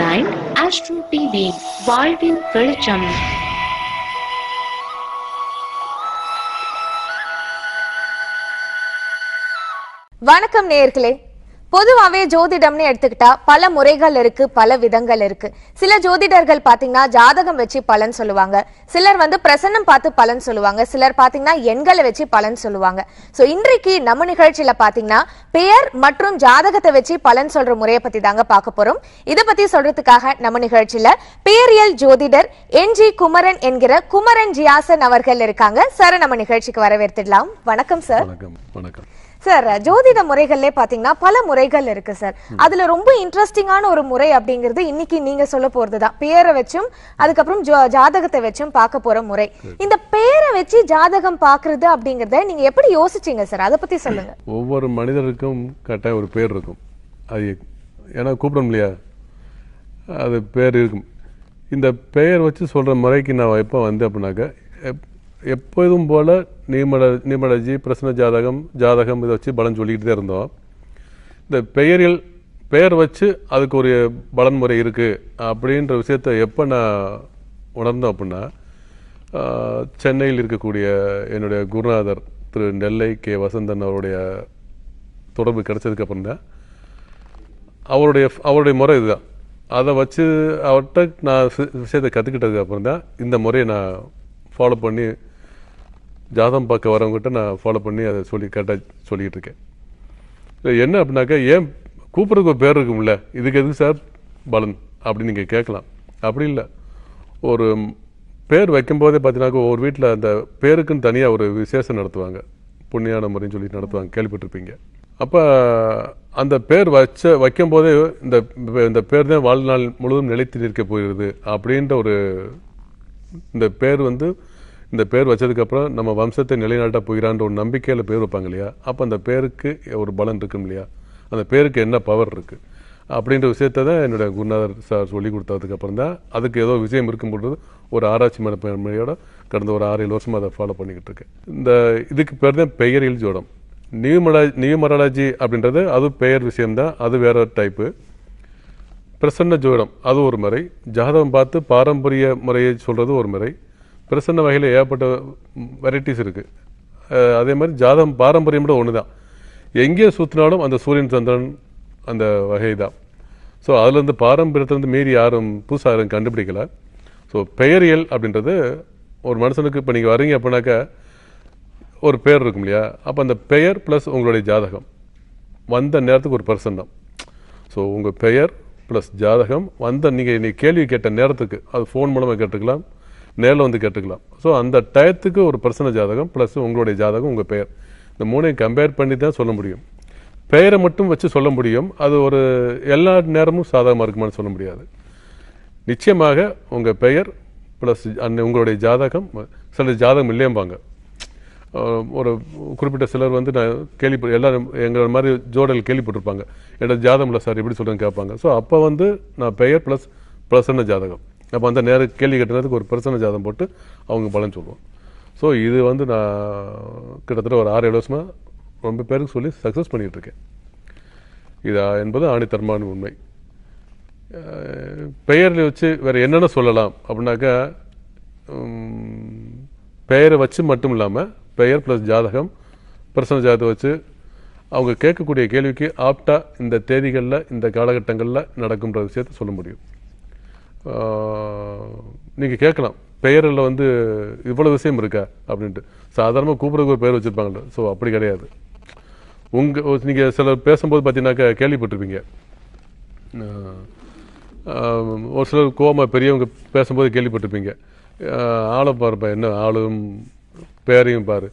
line astro TV வாழ்வின் வெளிச்சம் வணக்கம் நேர்களே பொதுவாவே ஜோதிடம்னு எடுத்துக்கிட்டா பல முறைகள் இருக்கு பல விதங்கள் இருக்கு சில ஜோதிடர்கள் பாத்தீங்கன்னா ஜாதகம் வச்சு பலன் சொல்லுவாங்க சிலர் வந்து பிரசன்னம் பார்த்து பலன் சொல்லுவாங்க சிலர் பாத்தீங்கன்னா எண்களை வச்சு பலன் சொல்லுவாங்க சோ இன்றைக்கு நம்ம நிகழ்ச்சியில பாத்தீங்கன்னா பெயர் மற்றும் ஜாதகத்தை வச்சு பலன் சொல்ற முறையை பத்தி தாங்க பார்க்க போறோம் இதை பத்தி சொல்றதுக்காக நம்ம நிகழ்ச்சியில பேரியல் ஜோதிடர் என் ஜி குமரன் என்கிற குமரன் ஜியாசன் அவர்கள் இருக்காங்க சார் நம்ம நிகழ்ச்சிக்கு வரவேற்திடலாம் வணக்கம் சார் வணக்கம் வணக்கம் சார் ஜோதிட முறைகள்லே பாத்தீங்கன்னா பல முறைகள் இருக்கு சார் அதுல ரொம்ப இன்ட்ரெஸ்டிங்கான ஒரு முறை அப்படிங்கிறது இன்னைக்கு நீங்க சொல்ல போறதுதான் பேரை வச்சும் அதுக்கப்புறம் ஜாதகத்தை வச்சும் பார்க்க போற முறை இந்த பேரை வச்சு ஜாதகம் பாக்குறது அப்படிங்கறத நீங்க எப்படி யோசிச்சீங்க சார் அதை பத்தி சொல்லுங்க ஒவ்வொரு மனிதருக்கும் கட்டாய ஒரு பேர் இருக்கும் அது ஏன்னா கூப்பிடும் இல்லையா அது பேர் இருக்கும் இந்த பெயர் வச்சு சொல்ற முறைக்கு நான் எப்போ வந்து எப் எப்போதும் போல நீர்மல நீர்மலர்ஜி பிரசன்ன ஜாதகம் ஜாதகம் இதை வச்சு பலன் சொல்லிக்கிட்டு இருந்தோம் இந்த பெயரில் பெயர் வச்சு அதுக்கு ஒரு பலன் முறை இருக்குது அப்படின்ற விஷயத்த எப்போ நான் உணர்ந்தோம் அப்படின்னா சென்னையில் இருக்கக்கூடிய என்னுடைய குருநாதர் திரு நெல்லை கே வசந்தன் அவருடைய தொடர்பு கிடைச்சதுக்கு அப்புறம் தான் அவருடைய அவருடைய முறை இதுதான் அதை வச்சு அவர்கிட்ட நான் விஷயத்தை கற்றுக்கிட்டதுக்கு அப்புறம் தான் இந்த முறையை நான் ஃபாலோ பண்ணி ஜாதம் பார்க்க வரவங்ககிட்ட நான் ஃபாலோ பண்ணி அதை சொல்லி கரெக்டாக சொல்லிகிட்டு இருக்கேன் என்ன அப்படின்னாக்கா ஏன் கூப்பிட்றதுக்கு ஒரு பேர் இருக்கும்ல இதுக்கு எதுக்கு சார் பலன் அப்படின்னு நீங்கள் கேட்கலாம் அப்படி இல்லை ஒரு பேர் வைக்கும்போதே பார்த்தீங்கன்னா ஒவ்வொரு வீட்டில் அந்த பேருக்குன்னு தனியாக ஒரு விசேஷம் நடத்துவாங்க புண்ணியான முறைன்னு சொல்லி நடத்துவாங்க கேள்விப்பட்டிருப்பீங்க அப்போ அந்த பேர் வச்ச வைக்கும் போதே இந்த இந்த பேர் தான் வாழ்நாள் முழுவதும் நிலைத்து நிற்க போகிறது அப்படின்ற ஒரு இந்த பேர் வந்து இந்த பேர் வச்சதுக்கப்புறம் நம்ம வம்சத்தை நிலைநாட்ட போகிறான்ற ஒரு நம்பிக்கையில் பேர் வைப்பாங்க இல்லையா அப்போ அந்த பேருக்கு ஒரு பலன் இருக்கும் இல்லையா அந்த பேருக்கு என்ன பவர் இருக்குது அப்படின்ற விஷயத்த தான் என்னுடைய குருநாதர் சார் சொல்லி கொடுத்ததுக்கப்புறம் தான் அதுக்கு ஏதோ விஷயம் இருக்கும்போது ஒரு ஆராய்ச்சி மனப்பயன்மையோட கடந்த ஒரு ஆறு ஏழு வருஷமாக அதை ஃபாலோ பண்ணிக்கிட்டு இருக்கேன் இந்த இதுக்கு பேர் தான் பெயரில் ஜோடம் நியூ நியூமராலஜி அப்படின்றது அது பெயர் விஷயம்தான் அது வேற டைப்பு பிரசன்ன ஜோடம் அது ஒரு முறை ஜாதகம் பார்த்து பாரம்பரிய முறையை சொல்கிறது ஒரு முறை பிரசன்ன வகையில் ஏகப்பட்ட வெரைட்டிஸ் இருக்குது அதே மாதிரி ஜாதகம் பாரம்பரியம் கூட ஒன்று தான் எங்கே சுற்றினாலும் அந்த சூரியன் சந்திரன் அந்த வகை தான் ஸோ அதுலேருந்து பாரம்பரியத்துலேருந்து மீறி யாரும் புதுசாக யாரும் கண்டுபிடிக்கல ஸோ பெயரியல் அப்படின்றது ஒரு மனுஷனுக்கு இப்போ நீங்கள் வரீங்க அப்படின்னாக்கா ஒரு பெயர் இருக்கும் இல்லையா அப்போ அந்த பெயர் ப்ளஸ் உங்களுடைய ஜாதகம் வந்த நேரத்துக்கு ஒரு பர்சன் தான் ஸோ உங்கள் பெயர் ப்ளஸ் ஜாதகம் வந்த நீங்கள் இன்றைக்கி கேள்வி கேட்ட நேரத்துக்கு அது ஃபோன் மூலமாக கேட்டுக்கலாம் நேரில் வந்து கேட்டுக்கலாம் ஸோ அந்த டயத்துக்கு ஒரு பர்சன ஜாதகம் ப்ளஸ் உங்களுடைய ஜாதகம் உங்கள் பெயர் இந்த மூணையும் கம்பேர் பண்ணி தான் சொல்ல முடியும் பெயரை மட்டும் வச்சு சொல்ல முடியும் அது ஒரு எல்லா நேரமும் சாதகமாக இருக்குமான்னு சொல்ல முடியாது நிச்சயமாக உங்கள் பெயர் ப்ளஸ் அந்த உங்களுடைய ஜாதகம் சில ஜாதகம் இல்லையம்பாங்க ஒரு குறிப்பிட்ட சிலர் வந்து நான் கேள்விப்பட்டு எல்லாரும் எங்களை மாதிரி ஜோடல் கேள்விப்பட்டிருப்பாங்க என்னோட ஜாதகம் இல்லை சார் எப்படி சொல்கிறேன்னு கேட்பாங்க ஸோ அப்போ வந்து நான் பெயர் ப்ளஸ் பிரசன்ன ஜாதகம் அப்போ அந்த நேர கேள்வி கட்டினதுக்கு ஒரு பிரச்சனை ஜாதம் போட்டு அவங்க பலன் சொல்லுவோம் ஸோ இது வந்து நான் கிட்டத்தட்ட ஒரு ஆறு ஏழு வருஷமாக ரொம்ப பேருக்கு சொல்லி சக்ஸஸ் பண்ணிகிட்டு இருக்கேன் இது என்பது தர்மான உண்மை பெயரில் வச்சு வேறு என்னென்ன சொல்லலாம் அப்படின்னாக்கா பெயரை வச்சு மட்டும் இல்லாமல் பெயர் ப்ளஸ் ஜாதகம் பிரசன ஜாதகம் வச்சு அவங்க கேட்கக்கூடிய கேள்விக்கு ஆப்டா இந்த தேதிகளில் இந்த காலகட்டங்களில் நடக்கும்ன்ற விஷயத்தை சொல்ல முடியும் நீங்கள் கேட்கலாம் பெயரில் வந்து இவ்வளோ விஷயம் இருக்கா அப்படின்ட்டு சாதாரணமாக கூப்பிட்றதுக்கு ஒரு பெயர் வச்சிருப்பாங்கல்ல ஸோ அப்படி கிடையாது உங்கள் நீங்கள் சிலர் பேசும்போது பார்த்தீங்கன்னாக்கா கேள்விப்பட்டிருப்பீங்க ஒரு சிலர் கோமா பெரியவங்க பேசும்போது கேள்விப்பட்டிருப்பீங்க ஆளை பாருப்பா என்ன ஆளும் பேரையும் பாரு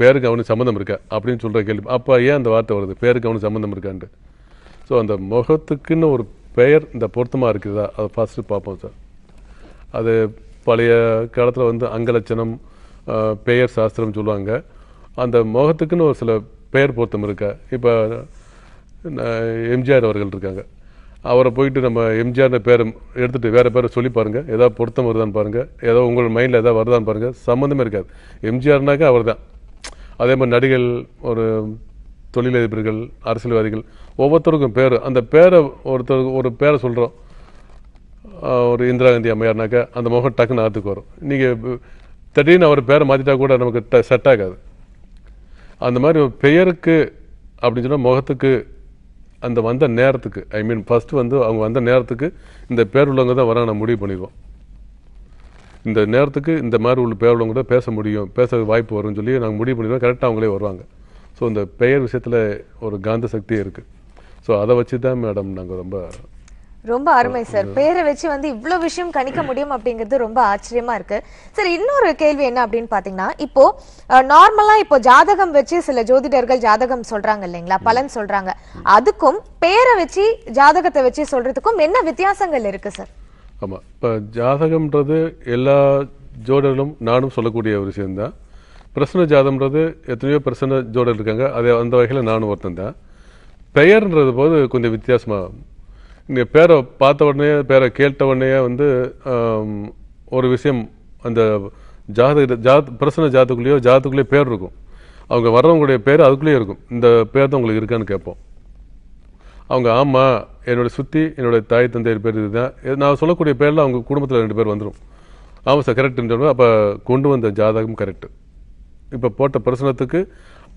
பேருக்கு அவனுக்கு சம்மந்தம் இருக்கா அப்படின்னு சொல்கிற கேள்வி அப்போ ஏன் அந்த வார்த்தை வருது பேருக்கு அவனுக்கு சம்மந்தம் இருக்கான்ட்டு ஸோ அந்த முகத்துக்குன்னு ஒரு பெயர் இந்த பொருத்தமாக இருக்குதா அதை ஃபஸ்ட்டு பார்ப்போம் சார் அது பழைய காலத்தில் வந்து அங்கலட்சணம் பெயர் சாஸ்திரம் சொல்லுவாங்க அந்த முகத்துக்குன்னு ஒரு சில பெயர் பொருத்தம் இருக்கா இப்போ எம்ஜிஆர் அவர்கள் இருக்காங்க அவரை போயிட்டு நம்ம எம்ஜிஆர்னு பேர் எடுத்துகிட்டு வேறு பேரை சொல்லி பாருங்கள் ஏதாவது பொருத்தம் வருதான்னு பாருங்கள் ஏதோ உங்கள் மைண்டில் ஏதாவது வருதான்னு பாருங்கள் சம்மந்தமே இருக்காது எம்ஜிஆர்னாக்கா அவர் தான் அதே மாதிரி நடிகர் ஒரு தொழிலதிபர்கள் அரசியல்வாதிகள் ஒவ்வொருத்தருக்கும் பேர் அந்த பேரை ஒருத்தருக்கு ஒரு பேரை சொல்கிறோம் ஒரு இந்திரா காந்தி அம்மையார்னாக்கா அந்த முகம் டக்குன்னு ஆற்றுக்கு வரும் நீங்கள் திடீர்னு அவர் பேரை மாற்றிட்டா கூட நமக்கு ட செட் ஆகாது அந்த மாதிரி ஒரு பெயருக்கு அப்படின்னு சொன்னால் முகத்துக்கு அந்த வந்த நேரத்துக்கு ஐ மீன் ஃபஸ்ட்டு வந்து அவங்க வந்த நேரத்துக்கு இந்த பேர் உள்ளவங்க தான் வர நான் முடிவு பண்ணிக்குவோம் இந்த நேரத்துக்கு இந்த மாதிரி உள்ள பேர் உள்ளவங்க தான் பேச முடியும் பேச வாய்ப்பு வரும்னு சொல்லி நாங்கள் முடிவு பண்ணிடுவோம் கரெக்டாக அவங்களே வருவாங்க ஸோ இந்த பெயர் விஷயத்தில் ஒரு காந்த சக்தி இருக்குது ஸோ அதை வச்சு தான் மேடம் நாங்கள் ரொம்ப ரொம்ப அருமை சார் பேரை வச்சு வந்து இவ்வளோ விஷயம் கணிக்க முடியும் அப்படிங்கிறது ரொம்ப ஆச்சரியமா இருக்கு சார் இன்னொரு கேள்வி என்ன அப்படின்னு பாத்தீங்கன்னா இப்போ நார்மலா இப்போ ஜாதகம் வச்சு சில ஜோதிடர்கள் ஜாதகம் சொல்றாங்க இல்லைங்களா பலன் சொல்றாங்க அதுக்கும் பேரை வச்சு ஜாதகத்தை வச்சு சொல்றதுக்கும் என்ன வித்தியாசங்கள் இருக்கு சார் ஆமா இப்போ ஜாதகம்ன்றது எல்லா ஜோதிடர்களும் நானும் சொல்லக்கூடிய ஒரு விஷயம்தான் பிரசன்ன ஜாதம்ன்றது எத்தனையோ பிரசன்ன ஜோடல் இருக்காங்க அதை அந்த வகையில் நானும் ஒருத்தன் தான் பெயர்ன்றது போது கொஞ்சம் வித்தியாசமாக நீங்கள் பேரை பார்த்த உடனே பேரை கேட்ட உடனே வந்து ஒரு விஷயம் அந்த ஜாத ஜாத் பிரசன்ன ஜாத்துக்குள்ளேயோ ஜாதத்துக்குள்ளேயோ பேர் இருக்கும் அவங்க வர்றவங்களுடைய பேர் அதுக்குள்ளேயே இருக்கும் இந்த பேர் தான் உங்களுக்கு இருக்கான்னு கேட்போம் அவங்க ஆமாம் என்னுடைய சுற்றி என்னுடைய தாய் தந்தையர் பேர் இதுதான் நான் சொல்லக்கூடிய பேரில் அவங்க குடும்பத்தில் ரெண்டு பேர் வந்துடும் ஆமாம் சார் கரெக்டுன்னு சொல்லுவேன் அப்போ கொண்டு வந்த ஜாதகம் கரெக்டு இப்போ போட்ட பிரசனத்துக்கு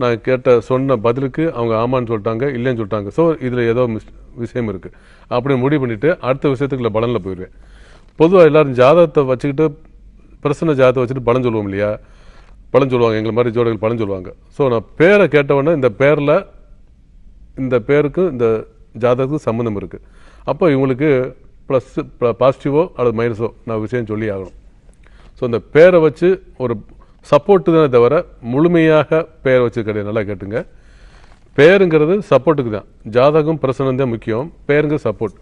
நான் கேட்ட சொன்ன பதிலுக்கு அவங்க ஆமான்னு சொல்லிட்டாங்க இல்லைன்னு சொல்லிட்டாங்க ஸோ இதில் ஏதோ மிஸ் விஷயம் இருக்குது அப்படின்னு முடிவு பண்ணிவிட்டு அடுத்த விஷயத்துக்குள்ள பலனில் போயிடுவேன் பொதுவாக எல்லோரும் ஜாதகத்தை வச்சுக்கிட்டு பிரசன்ன ஜாதகத்தை வச்சுட்டு பலன் சொல்லுவோம் இல்லையா பலன் சொல்லுவாங்க எங்களை மாதிரி ஜோடர்கள் பலன் சொல்லுவாங்க ஸோ நான் பேரை கேட்டவொடனே இந்த பேரில் இந்த பேருக்கும் இந்த ஜாதகத்துக்கும் சம்மந்தம் இருக்குது அப்போ இவங்களுக்கு ப்ளஸ் பாசிட்டிவோ அல்லது மைனஸோ நான் விஷயம் சொல்லி ஆகணும் ஸோ இந்த பேரை வச்சு ஒரு சப்போர்ட்டு தானே தவிர முழுமையாக பெயர் வச்சது கிடையாது நல்லா கேட்டுங்க பெயருங்கிறது சப்போர்ட்டுக்கு தான் ஜாதகம் பிரசனம் தான் முக்கியம் பெயருங்கிறது சப்போர்ட்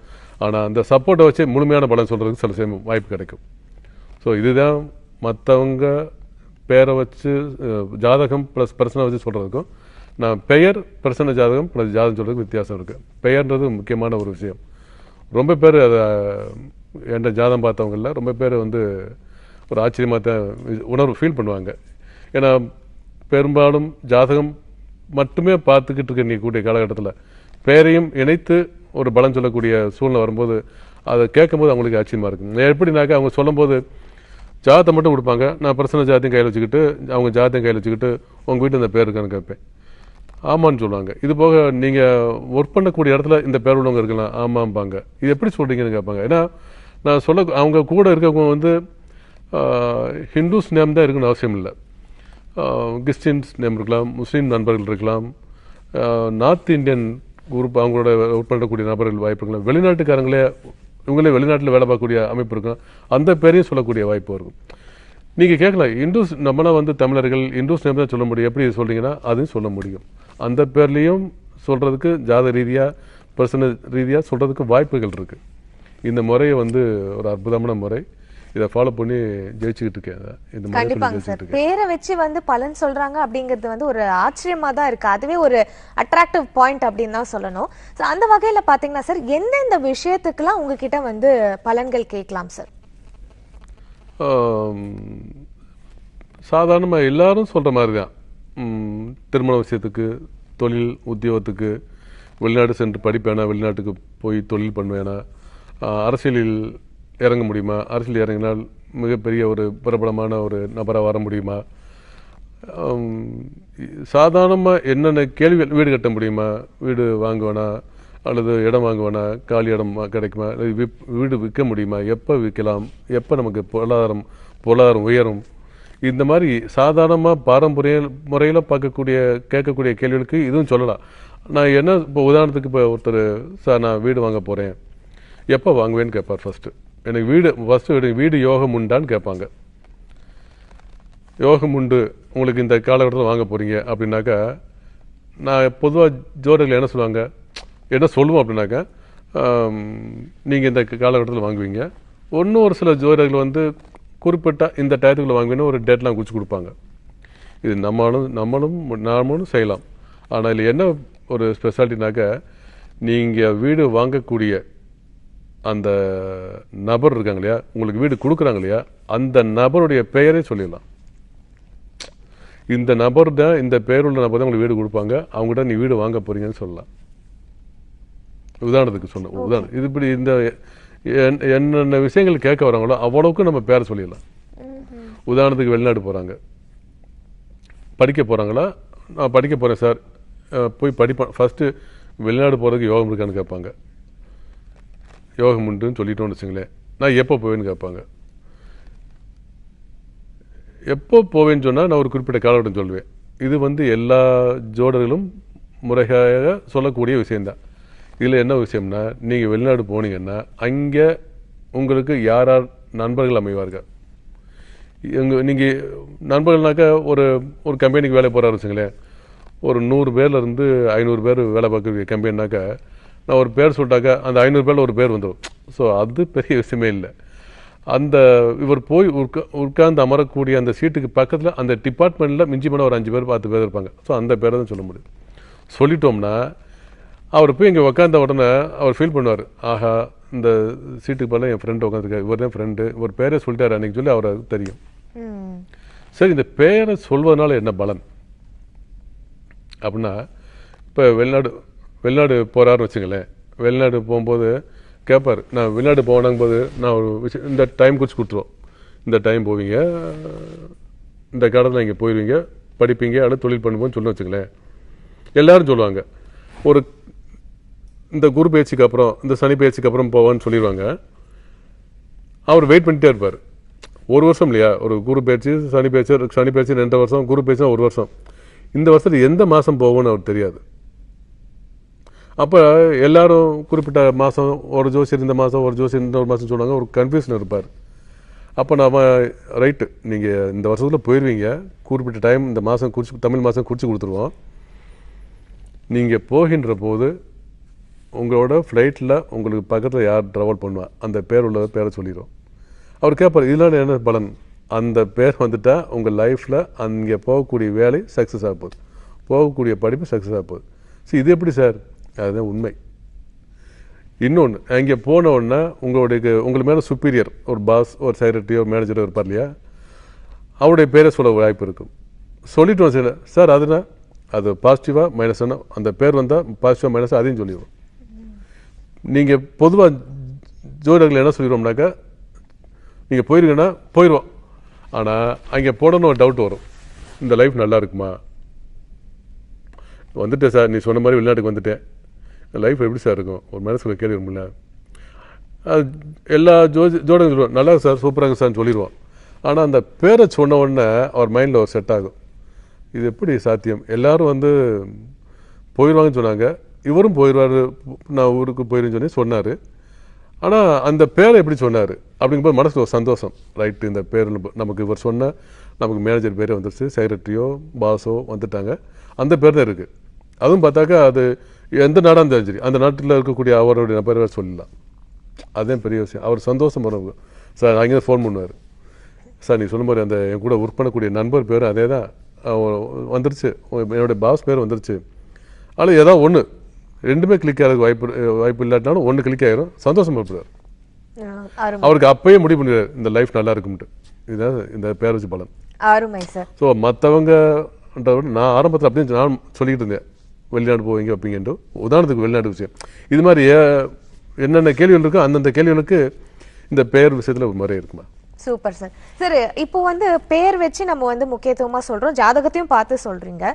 ஆனால் அந்த சப்போர்ட்டை வச்சு முழுமையான பலன் சொல்கிறதுக்கு சில சேமம் வாய்ப்பு கிடைக்கும் ஸோ இதுதான் மற்றவங்க பெயரை வச்சு ஜாதகம் ப்ளஸ் பிரச்சனை வச்சு சொல்கிறதுக்கும் நான் பெயர் பிரச்சனை ஜாதகம் ப்ளஸ் ஜாதகம் சொல்கிறதுக்கு வித்தியாசம் இருக்குது பெயர்ன்றது முக்கியமான ஒரு விஷயம் ரொம்ப பேர் அதை என்கிட்ட ஜாதகம் பார்த்தவங்களில் ரொம்ப பேர் வந்து ஒரு ஆச்சரியமாக தான் உணர்வு ஃபீல் பண்ணுவாங்க ஏன்னா பெரும்பாலும் ஜாதகம் மட்டுமே பார்த்துக்கிட்டு இருக்க நீ கூடிய காலகட்டத்தில் பேரையும் இணைத்து ஒரு பலம் சொல்லக்கூடிய சூழ்நிலை வரும்போது அதை கேட்கும் போது அவங்களுக்கு ஆச்சரியமாக இருக்கும் எப்படினாக்கா அவங்க சொல்லும்போது ஜாதத்தை மட்டும் கொடுப்பாங்க நான் பர்சனல் ஜாதியம் கையில் வச்சுக்கிட்டு அவங்க ஜாத்தையும் கையில் வச்சுக்கிட்டு உங்கள் வீட்டில் இந்த பேர் இருக்கான்னு கேட்பேன் ஆமான்னு சொல்லுவாங்க இது போக நீங்கள் ஒர்க் பண்ணக்கூடிய இடத்துல இந்த பேர் உள்ளவங்க இருக்கலாம் ஆமாம்பாங்க இது எப்படி சொல்கிறீங்கன்னு கேட்பாங்க ஏன்னா நான் சொல்ல அவங்க கூட இருக்கவங்க வந்து ஹிந்துஸ் நேம் தான் இருக்குன்னு அவசியம் இல்லை கிறிஸ்டின்ஸ் நேம் இருக்கலாம் முஸ்லீம் நண்பர்கள் இருக்கலாம் நார்த் இந்தியன் குரூப் அவங்களோட உட்படக்கூடிய பண்ணக்கூடிய நபர்கள் வாய்ப்பு இருக்கலாம் வெளிநாட்டுக்காரங்களே இவங்களே வெளிநாட்டில் வேலை பார்க்கக்கூடிய அமைப்பு இருக்கும் அந்த பேரையும் சொல்லக்கூடிய வாய்ப்பு இருக்கும் நீங்கள் கேட்கலாம் இந்துஸ் நம்மளாம் வந்து தமிழர்கள் இந்துஸ் நேம் தான் சொல்ல முடியும் எப்படி சொல்கிறீங்கன்னா அதையும் சொல்ல முடியும் அந்த பேர்லேயும் சொல்கிறதுக்கு ஜாத ரீதியாக பர்சனல் ரீதியாக சொல்கிறதுக்கு வாய்ப்புகள் இருக்குது இந்த முறையை வந்து ஒரு அற்புதமான முறை இதை ஃபாலோ பண்ணி ஜெயிச்சுக்கிட்டு இருக்கேன் இந்த கண்டிப்பாங்க சார் பேரை வச்சு வந்து பலன் சொல்றாங்க அப்படிங்கிறது வந்து ஒரு ஆச்சரியமா தான் இருக்கு அதுவே ஒரு அட்ராக்டிவ் பாயிண்ட் அப்படின்னு தான் சொல்லணும் ஸோ அந்த வகையில பாத்தீங்கன்னா சார் எந்தெந்த விஷயத்துக்குலாம் உங்ககிட்ட வந்து பலன்கள் கேட்கலாம் சார் சாதாரணமாக எல்லாரும் சொல்கிற மாதிரி தான் திருமண விஷயத்துக்கு தொழில் உத்தியோகத்துக்கு வெளிநாடு சென்று படிப்பேனா வெளிநாட்டுக்கு போய் தொழில் பண்ணுவேனா அரசியலில் இறங்க முடியுமா அரசியல் இறங்கினால் மிகப்பெரிய ஒரு பிரபலமான ஒரு நபராக வர முடியுமா சாதாரணமாக என்னென்ன கேள்விகள் வீடு கட்ட முடியுமா வீடு வாங்குவேனா அல்லது இடம் வாங்குவேனா காலி இடம் கிடைக்குமா வீடு விற்க முடியுமா எப்போ விற்கலாம் எப்போ நமக்கு பொருளாதாரம் பொருளாதாரம் உயரும் இந்த மாதிரி சாதாரணமாக பாரம்பரிய முறையில் பார்க்கக்கூடிய கேட்கக்கூடிய கேள்விகளுக்கு இதுவும் சொல்லலாம் நான் என்ன இப்போ உதாரணத்துக்கு இப்போ ஒருத்தர் சார் நான் வீடு வாங்க போகிறேன் எப்போ வாங்குவேன்னு கேட்பார் ஃபஸ்ட்டு எனக்கு வீடு ஃபஸ்ட்டு எனக்கு வீடு யோகம் உண்டான்னு கேட்பாங்க யோகம் உண்டு உங்களுக்கு இந்த காலகட்டத்தில் வாங்க போகிறீங்க அப்படின்னாக்கா நான் பொதுவாக ஜோரர்கள் என்ன சொல்லுவாங்க என்ன சொல்லுவோம் அப்படின்னாக்கா நீங்கள் இந்த காலகட்டத்தில் வாங்குவீங்க ஒன்றும் ஒரு சில ஜோரர்கள் வந்து குறிப்பிட்ட இந்த டயத்துக்குள்ளே வாங்குவீங்கன்னா ஒரு டேட்லாம் குச்சி கொடுப்பாங்க இது நம்மளும் நம்மளும் நாமளும் செய்யலாம் ஆனால் இதில் என்ன ஒரு ஸ்பெஷாலிட்டினாக்கா நீங்கள் வீடு வாங்கக்கூடிய அந்த நபர் இருக்காங்க இல்லையா உங்களுக்கு வீடு கொடுக்குறாங்க இல்லையா அந்த நபருடைய பெயரே சொல்லிடலாம் இந்த நபர் தான் இந்த பெயருள்ள நபர் தான் உங்களுக்கு வீடு கொடுப்பாங்க அவங்ககிட்ட நீ வீடு வாங்க போறீங்கன்னு சொல்லலாம் உதாரணத்துக்கு சொன்ன உதாரணம் இது இப்படி இந்த என்னென்ன விஷயங்கள் கேட்க வராங்களோ அவ்வளவுக்கு நம்ம பேர் சொல்லிடலாம் உதாரணத்துக்கு வெளிநாடு போகிறாங்க படிக்க போகிறாங்களா நான் படிக்க போகிறேன் சார் போய் படிப்பேன் ஃபஸ்ட்டு வெளிநாடு போகிறதுக்கு யோகம் இருக்கான்னு கேட்பாங்க யோகம் உண்டுன்னு சொல்லிட்டோம்னு வச்சுங்களேன் நான் எப்போ போவேன்னு கேட்பாங்க எப்போ போவேன்னு சொன்னால் நான் ஒரு குறிப்பிட்ட காலகட்டம் சொல்லுவேன் இது வந்து எல்லா ஜோடர்களும் முறையாக சொல்லக்கூடிய விஷயந்தான் இதில் என்ன விஷயம்னா நீங்கள் வெளிநாடு போனீங்கன்னா அங்கே உங்களுக்கு யார் யார் நண்பர்கள் அமைவார்கள் எங்கள் நீங்கள் நண்பர்கள்னாக்கா ஒரு ஒரு கம்பெனிக்கு வேலை போகிறாருச்சுங்களேன் ஒரு நூறு பேர்லேருந்து ஐநூறு பேர் வேலை பார்க்குற கம்பெனினாக்கா நான் ஒரு பேர் சொல்லிட்டாக்க அந்த ஐநூறு பேரில் ஒரு பேர் வந்துடும் ஸோ அது பெரிய விஷயமே இல்லை அந்த இவர் போய் உட்கா உட்கார்ந்து அமரக்கூடிய அந்த சீட்டுக்கு பக்கத்தில் அந்த டிபார்ட்மெண்ட்டில் மிஞ்சி மிஞ்சிமான ஒரு அஞ்சு பேர் பத்து பேர் இருப்பாங்க ஸோ அந்த பேரை தான் சொல்ல முடியும் சொல்லிட்டோம்னா அவர் போய் இங்கே உட்காந்த உடனே அவர் ஃபீல் பண்ணுவார் ஆஹா இந்த சீட்டுக்கு பல என் ஃப்ரெண்டு உட்காந்துருக்காரு இவர் தான் ஃப்ரெண்டு இவர் பேரை சொல்லிட்டார் அன்றைக்கி சொல்லி அவர் தெரியும் சரி இந்த பேரை சொல்வதனால என்ன பலன் அப்படின்னா இப்போ வெளிநாடு வெளிநாடு போகிறாருன்னு வச்சுங்களேன் வெளிநாடு போகும்போது கேட்பார் நான் வெளிநாடு போனாங்க போது நான் ஒரு விஷயம் இந்த டைம் குறிச்சு கொடுத்துருவோம் இந்த டைம் போவீங்க இந்த காலத்தில் இங்கே போயிடுவீங்க படிப்பீங்க ஆனால் தொழில் பண்ணுவோம்னு சொல்லி வச்சுங்களேன் எல்லோரும் சொல்லுவாங்க ஒரு இந்த குரு பயிற்சிக்கு அப்புறம் இந்த சனி பயிற்சிக்கு அப்புறம் போவான்னு சொல்லிடுவாங்க அவர் வெயிட் பண்ணிட்டே இருப்பார் ஒரு வருஷம் இல்லையா ஒரு குரு பயிற்சி சனி பயிற்சி சனி பயிற்சி ரெண்டு வருஷம் குரு பயிற்சி ஒரு வருஷம் இந்த வருஷத்தில் எந்த மாதம் போகும்னு அவர் தெரியாது அப்போ எல்லாரும் குறிப்பிட்ட மாதம் ஒரு ஜோசி இந்த மாதம் ஒரு ஜோசி இந்த ஒரு மாதம் சொல்லுவாங்க ஒரு கன்ஃபியூஷன் இருப்பார் அப்போ நம்ம ரைட்டு நீங்கள் இந்த வருஷத்தில் போயிடுவீங்க குறிப்பிட்ட டைம் இந்த மாதம் குறிச்சு தமிழ் மாதம் குறித்து கொடுத்துருவோம் நீங்கள் போகின்ற போது உங்களோட ஃப்ளைட்டில் உங்களுக்கு பக்கத்தில் யார் ட்ராவல் பண்ணுவா அந்த பேர் உள்ள பேரை சொல்லிடுவோம் அவர் கேட்பார் இதெல்லாம் என்ன பலன் அந்த பேர் வந்துட்டால் உங்கள் லைஃப்பில் அங்கே போகக்கூடிய வேலை சக்ஸஸ் ஆக போகுது போகக்கூடிய படிப்பு சக்ஸஸ் ஆக போகுது சரி இது எப்படி சார் அதுதான் உண்மை இன்னொன்று அங்கே போனவுடனே உங்களுடைய உங்களுக்கு மேலே சுப்பீரியர் ஒரு பாஸ் ஒரு செக்ரட்டரியோ மேனேஜரோ இருப்பார் இல்லையா அவருடைய பேரை சொல்ல வாய்ப்பு இருக்கும் சொல்லிட்டு சார் சார் அதுனா அது பாசிட்டிவாக மைனஸ் அந்த பேர் வந்தால் பாசிட்டிவாக மைனஸ் அதையும் சொல்லிடுவோம் நீங்கள் பொதுவாக ஜோடர்கள் என்ன சொல்லிடுவோம்னாக்கா நீங்கள் போயிருக்கேன்னா போயிடுவோம் ஆனால் அங்கே போனோன்னு ஒரு டவுட் வரும் இந்த லைஃப் நல்லா இருக்குமா வந்துட்டேன் சார் நீ சொன்ன மாதிரி வெளிநாட்டுக்கு வந்துட்டேன் லைஃப் எப்படி சார் இருக்கும் ஒரு மனசில் கேள்வி முடியல அது எல்லா ஜோதி ஜோட சொல்லுவோம் நல்லா சார் சூப்பராக சார்னு சொல்லிடுவோம் ஆனால் அந்த பேரை சொன்ன உடனே அவர் மைண்டில் ஒரு செட் ஆகும் இது எப்படி சாத்தியம் எல்லோரும் வந்து போயிடுவாங்கன்னு சொன்னாங்க இவரும் போயிடுவார் நான் ஊருக்கு போயிடுன்னு சொன்னார் ஆனால் அந்த பேரை எப்படி சொன்னார் அப்படிங்கும்போது மனசில் ஒரு சந்தோஷம் ரைட்டு இந்த பேர் நமக்கு இவர் சொன்ன நமக்கு மேனேஜர் பேரே வந்துருச்சு செக்ரட்டரியோ பாஸோ வந்துட்டாங்க அந்த பேர் தான் இருக்குது அதுவும் பார்த்தாக்கா அது எந்த நாடாக இருந்தாலும் சரி அந்த நாட்டில் இருக்கக்கூடிய அவருடைய வேறு சொல்லலாம் அதே பெரிய விஷயம் அவர் சந்தோஷம் வரவங்க சார் அங்கே ஃபோன் பண்ணுவார் சார் நீங்கள் சொல்லும்போது அந்த என் கூட ஒர்க் பண்ணக்கூடிய நண்பர் பேர் அதே தான் வந்துருச்சு என்னுடைய பாஸ் பேர் வந்துருச்சு ஆனால் ஏதாவது ஒன்று ரெண்டுமே கிளிக் ஆகிறதுக்கு வாய்ப்பு வாய்ப்பு இல்லாட்டினாலும் ஒன்று கிளிக் ஆகிரும் சந்தோஷம் இருப்பார் அவருக்கு அப்பயே முடிவு பண்ணுறாரு இந்த லைஃப் நல்லா இருக்கும்ட்டு இதுதான் இந்த பேர் வச்சு பலம் ஸோ மற்றவங்கன்றத நான் ஆரம்பத்தில் அப்படின்னு நான் சொல்லிக்கிட்டு இருந்தேன் வெளிநாடு போவீங்க வைப்பீங்கன்றோ உதாரணத்துக்கு வெளிநாடு விஷயம் இது மாதிரி என்னென்ன கேள்விகள் இருக்கோ அந்தந்த கேள்விகளுக்கு இந்த பெயர் விஷயத்தில் ஒரு முறை இருக்குமா சூப்பர் சார் சார் இப்போ வந்து பெயர் வச்சு நம்ம வந்து முக்கியத்துவமா சொல்றோம் ஜாதகத்தையும் பார்த்து சொல்றீங்க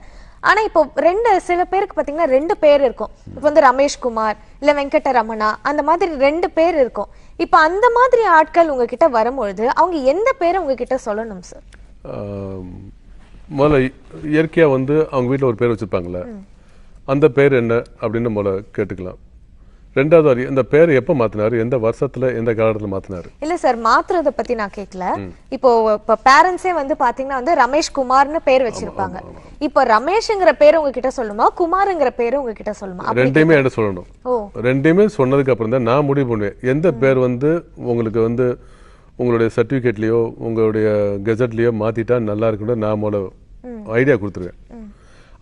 ஆனா இப்போ ரெண்டு சில பேருக்கு பாத்தீங்கன்னா ரெண்டு பேர் இருக்கும் இப்போ வந்து ரமேஷ்குமார் இல்ல வெங்கட ரமணா அந்த மாதிரி ரெண்டு பேர் இருக்கும் இப்போ அந்த மாதிரி ஆட்கள் உங்ககிட்ட வரும்பொழுது அவங்க எந்த பேரை உங்ககிட்ட சொல்லணும் சார் முதல்ல இயற்கையா வந்து அவங்க வீட்டில் ஒரு பேர் வச்சிருப்பாங்களே அந்த பேர் என்ன அப்படின்னு போல கேட்டுக்கலாம் ரெண்டாவது இந்த பேர் எப்போ மாத்தினாரு எந்த வருஷத்துல எந்த காலத்துல மாத்தினாரு இல்ல சார் மாத்துறத பத்தி நான் கேட்கல இப்போ இப்ப பேரண்ட்ஸே வந்து பாத்தீங்கன்னா வந்து ரமேஷ் குமார்னு பேர் வச்சிருப்பாங்க இப்போ ரமேஷ்ங்கிற பேர் உங்ககிட்ட சொல்லுமா குமார்ங்கிற பேர் உங்ககிட்ட சொல்லுமா ரெண்டையுமே என்ன சொல்லணும் ரெண்டையுமே சொன்னதுக்கு அப்புறம் தான் நான் முடிவு பண்ணுவேன் எந்த பேர் வந்து உங்களுக்கு வந்து உங்களுடைய சர்டிபிகேட்லயோ உங்களுடைய கெசட்லயோ மாத்திட்டா நல்லா இருக்குன்னு நான் மூலம் ஐடியா கொடுத்துருவேன்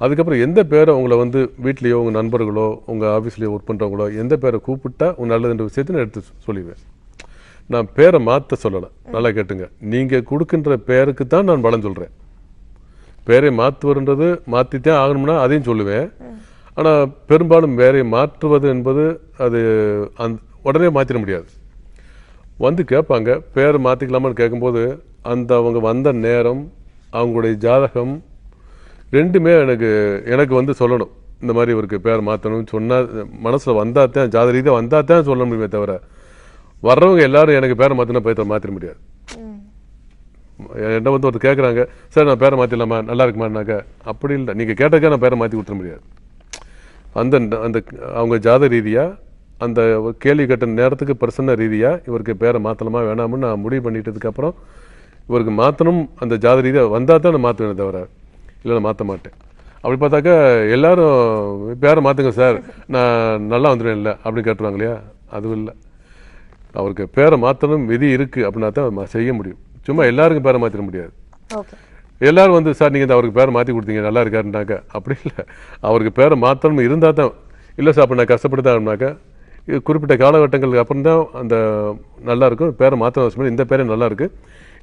அதுக்கப்புறம் எந்த பேரை உங்களை வந்து வீட்லேயோ உங்கள் நண்பர்களோ உங்கள் ஆஃபீஸ்லேயோ ஒர்க் பண்ணுறவங்களோ எந்த பேரை கூப்பிட்டா உங்கள் நல்லதுன்ற விஷயத்தை நான் எடுத்து சொல்லிடுவேன் நான் பேரை மாற்ற சொல்லலை நல்லா கேட்டுங்க நீங்கள் கொடுக்கின்ற பேருக்கு தான் நான் பலன் சொல்கிறேன் பேரை மாற்றுவதுன்றது மாற்றித்தான் ஆகணும்னா அதையும் சொல்லுவேன் ஆனால் பெரும்பாலும் வேறையை மாற்றுவது என்பது அது அந் உடனே மாற்றிட முடியாது வந்து கேட்பாங்க பேரை மாற்றிக்கலாமான்னு கேட்கும்போது அந்த அவங்க வந்த நேரம் அவங்களுடைய ஜாதகம் ரெண்டுமே எனக்கு எனக்கு வந்து சொல்லணும் இந்த மாதிரி இவருக்கு பேர் மாற்றணும்னு சொன்னால் மனசில் வந்தால் தான் ஜாத ரீதியாக வந்தால் தான் சொல்ல முடியுமே தவிர வர்றவங்க எல்லாரும் எனக்கு பேரை மாற்றினா பேரை மாற்றிட முடியாது என்ன வந்து ஒருத்தர் கேட்குறாங்க சார் நான் பேரை மாற்றிடலாமா நல்லா இருக்குமானாக்க அப்படி இல்லை நீங்கள் கேட்டதுக்கே நான் பேரை மாற்றி கொடுத்துட முடியாது அந்த அந்த அவங்க ஜாத ரீதியாக அந்த கேள்வி கட்ட நேரத்துக்கு பர்சன ரீதியாக இவருக்கு பேரை மாற்றலாமா வேணாமுன்னு நான் முடிவு பண்ணிட்டதுக்கப்புறம் இவருக்கு மாற்றணும் அந்த ஜாத ரீதியாக வந்தால் தான் நான் மாற்றுவேன் தவிர இல்லை நான் மாற்ற மாட்டேன் அப்படி பார்த்தாக்கா எல்லாரும் பேரை மாற்றுங்க சார் நான் நல்லா வந்துடுவேன் இல்லை அப்படின்னு கேட்டுருவாங்க இல்லையா அதுவும் இல்லை அவருக்கு பேரை மாற்றணும் விதி இருக்குது அப்படின்னா தான் செய்ய முடியும் சும்மா எல்லாருக்கும் பேரை மாற்றிட முடியாது எல்லாரும் வந்து சார் நீங்கள் அவருக்கு பேரை மாற்றி கொடுத்தீங்க நல்லா இருக்காருனாக்கா அப்படி இல்லை அவருக்கு பேரை மாற்றணும் இருந்தால் தான் இல்லை சார் அப்படி நான் அப்படின்னாக்கா குறிப்பிட்ட காலகட்டங்களுக்கு அப்புறம் தான் அந்த நல்லாயிருக்கும் பேரை மாற்ற இந்த பேரே நல்லாயிருக்கு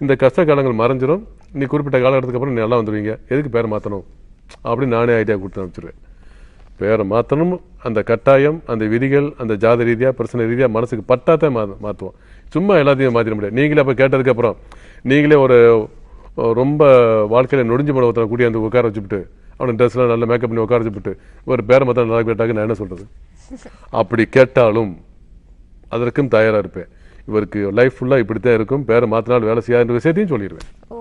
இந்த கஷ்ட காலங்கள் மறைஞ்சிடும் நீ குறிப்பிட்ட காலகட்டத்துக்கு அப்புறம் நல்லா வந்துடுவீங்க எதுக்கு பேரை மாற்றணும் அப்படின்னு நானே ஐடியா கொடுத்து அனுப்பிச்சிடுவேன் பேரை மாற்றணும் அந்த கட்டாயம் அந்த விதிகள் அந்த ஜாத ரீதியாக பிரச்சனை ரீதியாக மனசுக்கு பட்டாத்தான் மா மாற்றுவோம் சும்மா எல்லாத்தையும் மாற்றிட முடியாது நீங்களே அப்போ கேட்டதுக்கப்புறம் நீங்களே ஒரு ரொம்ப வாழ்க்கையில் நொடிஞ்சு போன ஒருத்தனை கூட்டி அந்த உட்கார வச்சுப்பட்டு அவனை ட்ரெஸ்லாம் நல்லா மேக்கப் பண்ணி உட்கார வச்சுப்பிட்டு ஒரு பேரை மாற்றம் நல்லா கேட்டாங்க நான் என்ன சொல்கிறது அப்படி கேட்டாலும் அதற்கும் தயாராக இருப்பேன் இவருக்கு லைஃப் ஃபுல்லாக இப்படித்தான் இருக்கும் பேரை மாற்றினால் வேலை செய்யாதுன்ற விஷயத்தையும் சொல்லிடுவேன் ஓ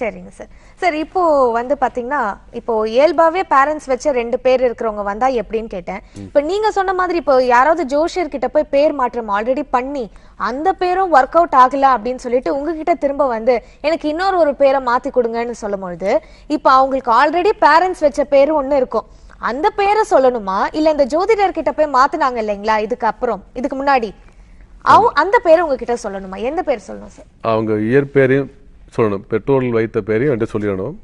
சரிங்க சார் சார் இப்போ வந்து பாத்தீங்கன்னா இப்போ இயல்பாவே பேரண்ட்ஸ் வச்ச ரெண்டு பேர் இருக்கிறவங்க வந்தா எப்படின்னு கேட்டேன் இப்போ நீங்க சொன்ன மாதிரி இப்போ யாராவது ஜோஷியர் கிட்ட போய் பேர் மாற்றம் ஆல்ரெடி பண்ணி அந்த பேரும் ஒர்க் அவுட் ஆகல அப்படின்னு சொல்லிட்டு உங்ககிட்ட திரும்ப வந்து எனக்கு இன்னொரு ஒரு பேரை மாத்தி கொடுங்கன்னு சொல்லும்பொழுது இப்போ அவங்களுக்கு ஆல்ரெடி பேரண்ட்ஸ் வச்ச பேர் ஒன்று இருக்கும் அந்த பேரை சொல்லணுமா இல்ல இந்த ஜோதிடர் கிட்ட போய் மாத்தினாங்க இல்லைங்களா இதுக்கு அப்புறம் இதுக்கு முன்னாடி அவங்க அந்த பேரை உங்ககிட்ட சொல்லணுமா எந்த பேர் சொல்லணும் சார் அவங்க இயற்பேரையும் சொல்லணும் பெற்றோர்கள் வைத்த பேரையும் என்கிட்ட சொல்லிடணும்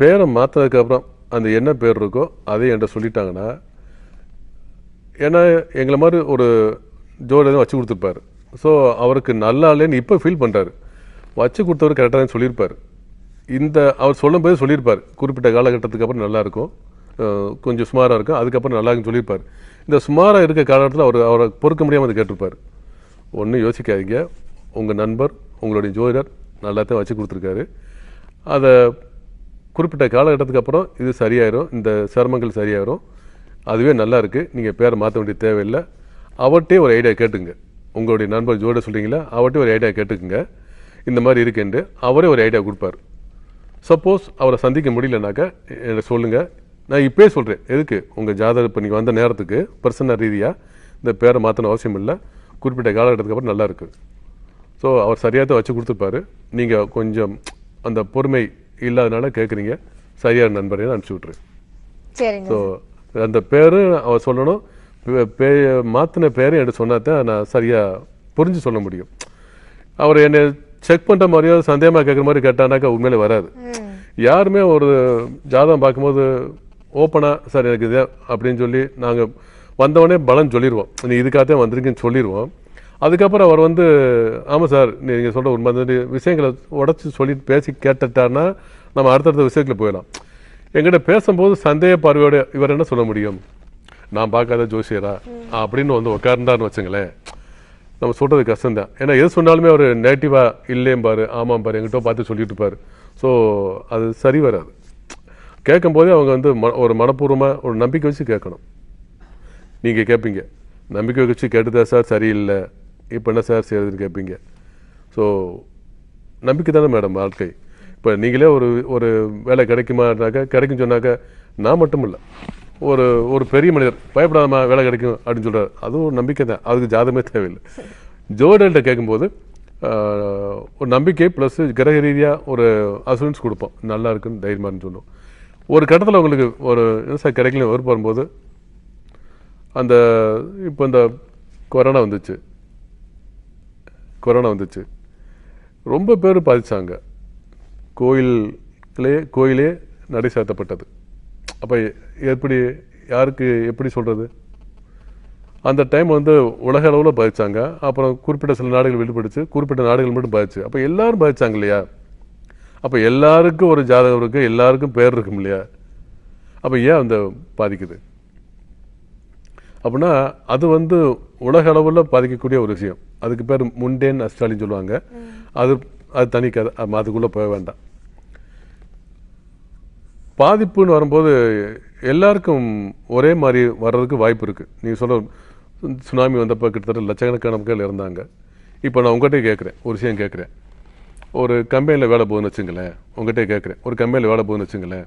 பேரை மாற்றதுக்கப்புறம் அந்த என்ன பேர் இருக்கோ அதை என்கிட்ட சொல்லிட்டாங்கன்னா ஏன்னா எங்களை மாதிரி ஒரு ஜோடி எதுவும் வச்சு கொடுத்துருப்பாரு ஸோ அவருக்கு நல்லாலேன்னு இப்போ ஃபீல் பண்ணுறாரு வச்சு கொடுத்தவர் கரெக்டாக சொல்லியிருப்பார் இந்த அவர் சொல்லும்போது சொல்லியிருப்பார் குறிப்பிட்ட காலகட்டத்துக்கு அப்புறம் நல்லாயிருக்கும் கொஞ்சம் சுமாராக இருக்கும் அதுக்கப்புறம் நல்லா இருக்குன்னு சொல்லியிருப்பார் இந்த சுமாராக இருக்க காலகட்டத்தில் அவர் அவரை பொறுக்க முடியாமல் அதை கேட்டிருப்பார் ஒன்றும் யோசிக்காதீங்க உங்கள் நண்பர் உங்களுடைய ஜோதிடர் நல்லாத்தையும் வச்சு கொடுத்துருக்காரு அதை குறிப்பிட்ட காலகட்டத்துக்கு அப்புறம் இது சரியாயிரும் இந்த சிரமங்கள் சரியாயிரும் அதுவே நல்லா இருக்குது நீங்கள் பேரை மாற்ற வேண்டிய தேவையில்லை அவர்கிட்டே ஒரு ஐடியா கேட்டுங்க உங்களுடைய நண்பர் ஜோட சொல்கிறீங்களா அவர்கிட்ட ஒரு ஐடியா கேட்டுக்குங்க இந்த மாதிரி இருக்குன்ட்டு அவரே ஒரு ஐடியா கொடுப்பார் சப்போஸ் அவரை சந்திக்க முடியலனாக்கா சொல்லுங்கள் நான் இப்பயே சொல்கிறேன் எதுக்கு உங்கள் ஜாதகம் இப்போ நீங்கள் வந்த நேரத்துக்கு பர்சனல் ரீதியாக இந்த பேரை மாற்றணும் அவசியம் இல்லை குறிப்பிட்ட காலகட்டத்துக்கு அப்புறம் நல்லா இருக்குது ஸோ அவர் சரியாக தான் வச்சு கொடுத்துருப்பாரு நீங்கள் கொஞ்சம் அந்த பொறுமை இல்லாதனால கேட்குறீங்க சரியான நண்பரையும் அனுப்பிச்சி விட்ரு ஸோ அந்த பேர் அவர் சொல்லணும் பே மாற்றின பேரும் எடுத்து சொன்னா தான் நான் சரியாக புரிஞ்சு சொல்ல முடியும் அவர் என்னை செக் பண்ணுற மாதிரியோ சந்தேகமாக கேட்குற மாதிரி கேட்டானாக்கா உண்மையிலே வராது யாருமே ஒரு ஜாதகம் பார்க்கும்போது ஓப்பனாக சார் எனக்கு இது அப்படின்னு சொல்லி நாங்கள் வந்தவொடனே பலன் சொல்லிடுவோம் நீ இதுக்காகத்தான் வந்திருக்குன்னு சொல்லிடுவோம் அதுக்கப்புறம் அவர் வந்து ஆமாம் சார் நீங்கள் சொல்கிற உண்மை மாதிரி விஷயங்களை உடச்சி சொல்லிட்டு பேசி கேட்டுட்டாருன்னா நம்ம அடுத்தடுத்த விஷயத்தில் போயிடலாம் எங்கிட்ட பேசும்போது சந்தேக பார்வையோட இவர் என்ன சொல்ல முடியும் நான் பார்க்காத ஜோசியரா அப்படின்னு வந்து உட்கார்ந்தார்னு வச்சுங்களேன் நம்ம சொல்கிறது கஷ்டம் தான் ஏன்னா எது சொன்னாலுமே அவர் நெகட்டிவாக இல்லையும் பாரு ஆமாம் பாரு எங்கிட்ட பார்த்து சொல்லிட்டு பாரு ஸோ அது சரி வராது கேட்கும்போதே அவங்க வந்து ம ஒரு மனப்பூர்வமாக ஒரு நம்பிக்கை வச்சு கேட்கணும் நீங்கள் கேட்பீங்க நம்பிக்கை வச்சு கேட்டுதான் சார் சரியில்லை இப்போ என்ன சார் செய்கிறதுன்னு கேட்பீங்க ஸோ நம்பிக்கை தானே மேடம் வாழ்க்கை இப்போ நீங்களே ஒரு ஒரு வேலை கிடைக்குமானாக்கா கிடைக்கும் சொன்னாக்கா நான் மட்டும் இல்லை ஒரு ஒரு பெரிய மனிதர் பயப்படாதமா வேலை கிடைக்கும் அப்படின்னு சொல்கிறார் அதுவும் ஒரு நம்பிக்கை தான் அதுக்கு ஜாதமே தேவையில்லை ஜோடல்கிட்ட கேட்கும்போது ஒரு நம்பிக்கை ப்ளஸ் கிரக ரீதியாக ஒரு அசூரன்ஸ் கொடுப்போம் நல்லா இருக்குன்னு தைரியமானு சொல்லுவோம் ஒரு கட்டத்தில் உங்களுக்கு ஒரு விவசாயம் கிடைக்கல ஒரு போகும்போது அந்த இப்போ இந்த கொரோனா வந்துச்சு கொரோனா வந்துச்சு ரொம்ப பேர் பாதித்தாங்க கோயிலே கோயிலே நடை சாத்தப்பட்டது அப்போ எப்படி யாருக்கு எப்படி சொல்கிறது அந்த டைம் வந்து உலக அளவில் பாதித்தாங்க அப்புறம் குறிப்பிட்ட சில நாடுகள் வெளிப்படுத்து குறிப்பிட்ட நாடுகள் மட்டும் பாதிச்சு அப்போ எல்லோரும் பாதித்தாங்க இல்லையா அப்போ எல்லாருக்கும் ஒரு ஜாதகம் இருக்குது எல்லாருக்கும் பேர் இருக்கும் இல்லையா அப்போ ஏன் அந்த பாதிக்குது அப்படின்னா அது வந்து உலக அளவில் பாதிக்கக்கூடிய ஒரு விஷயம் அதுக்கு பேர் முண்டேன் அஸ்டாலின் சொல்லுவாங்க அது அது தனி கதை அதுக்குள்ளே போக வேண்டாம் பாதிப்புன்னு வரும்போது எல்லாருக்கும் ஒரே மாதிரி வர்றதுக்கு வாய்ப்பு இருக்குது நீங்கள் சொல்ல சுனாமி வந்தப்போ கிட்டத்தட்ட லட்சக்கணக்கான மக்கள் இருந்தாங்க இப்போ நான் உங்கள்கிட்ட கேட்குறேன் ஒரு விஷயம் கேட்குறேன் ஒரு கம்பெனியில் வேலை போகுதுன்னு வச்சுங்களேன் உங்கள்கிட்ட கேட்குறேன் ஒரு கம்பெனியில் வேலை போகுதுன்னு வச்சுங்களேன்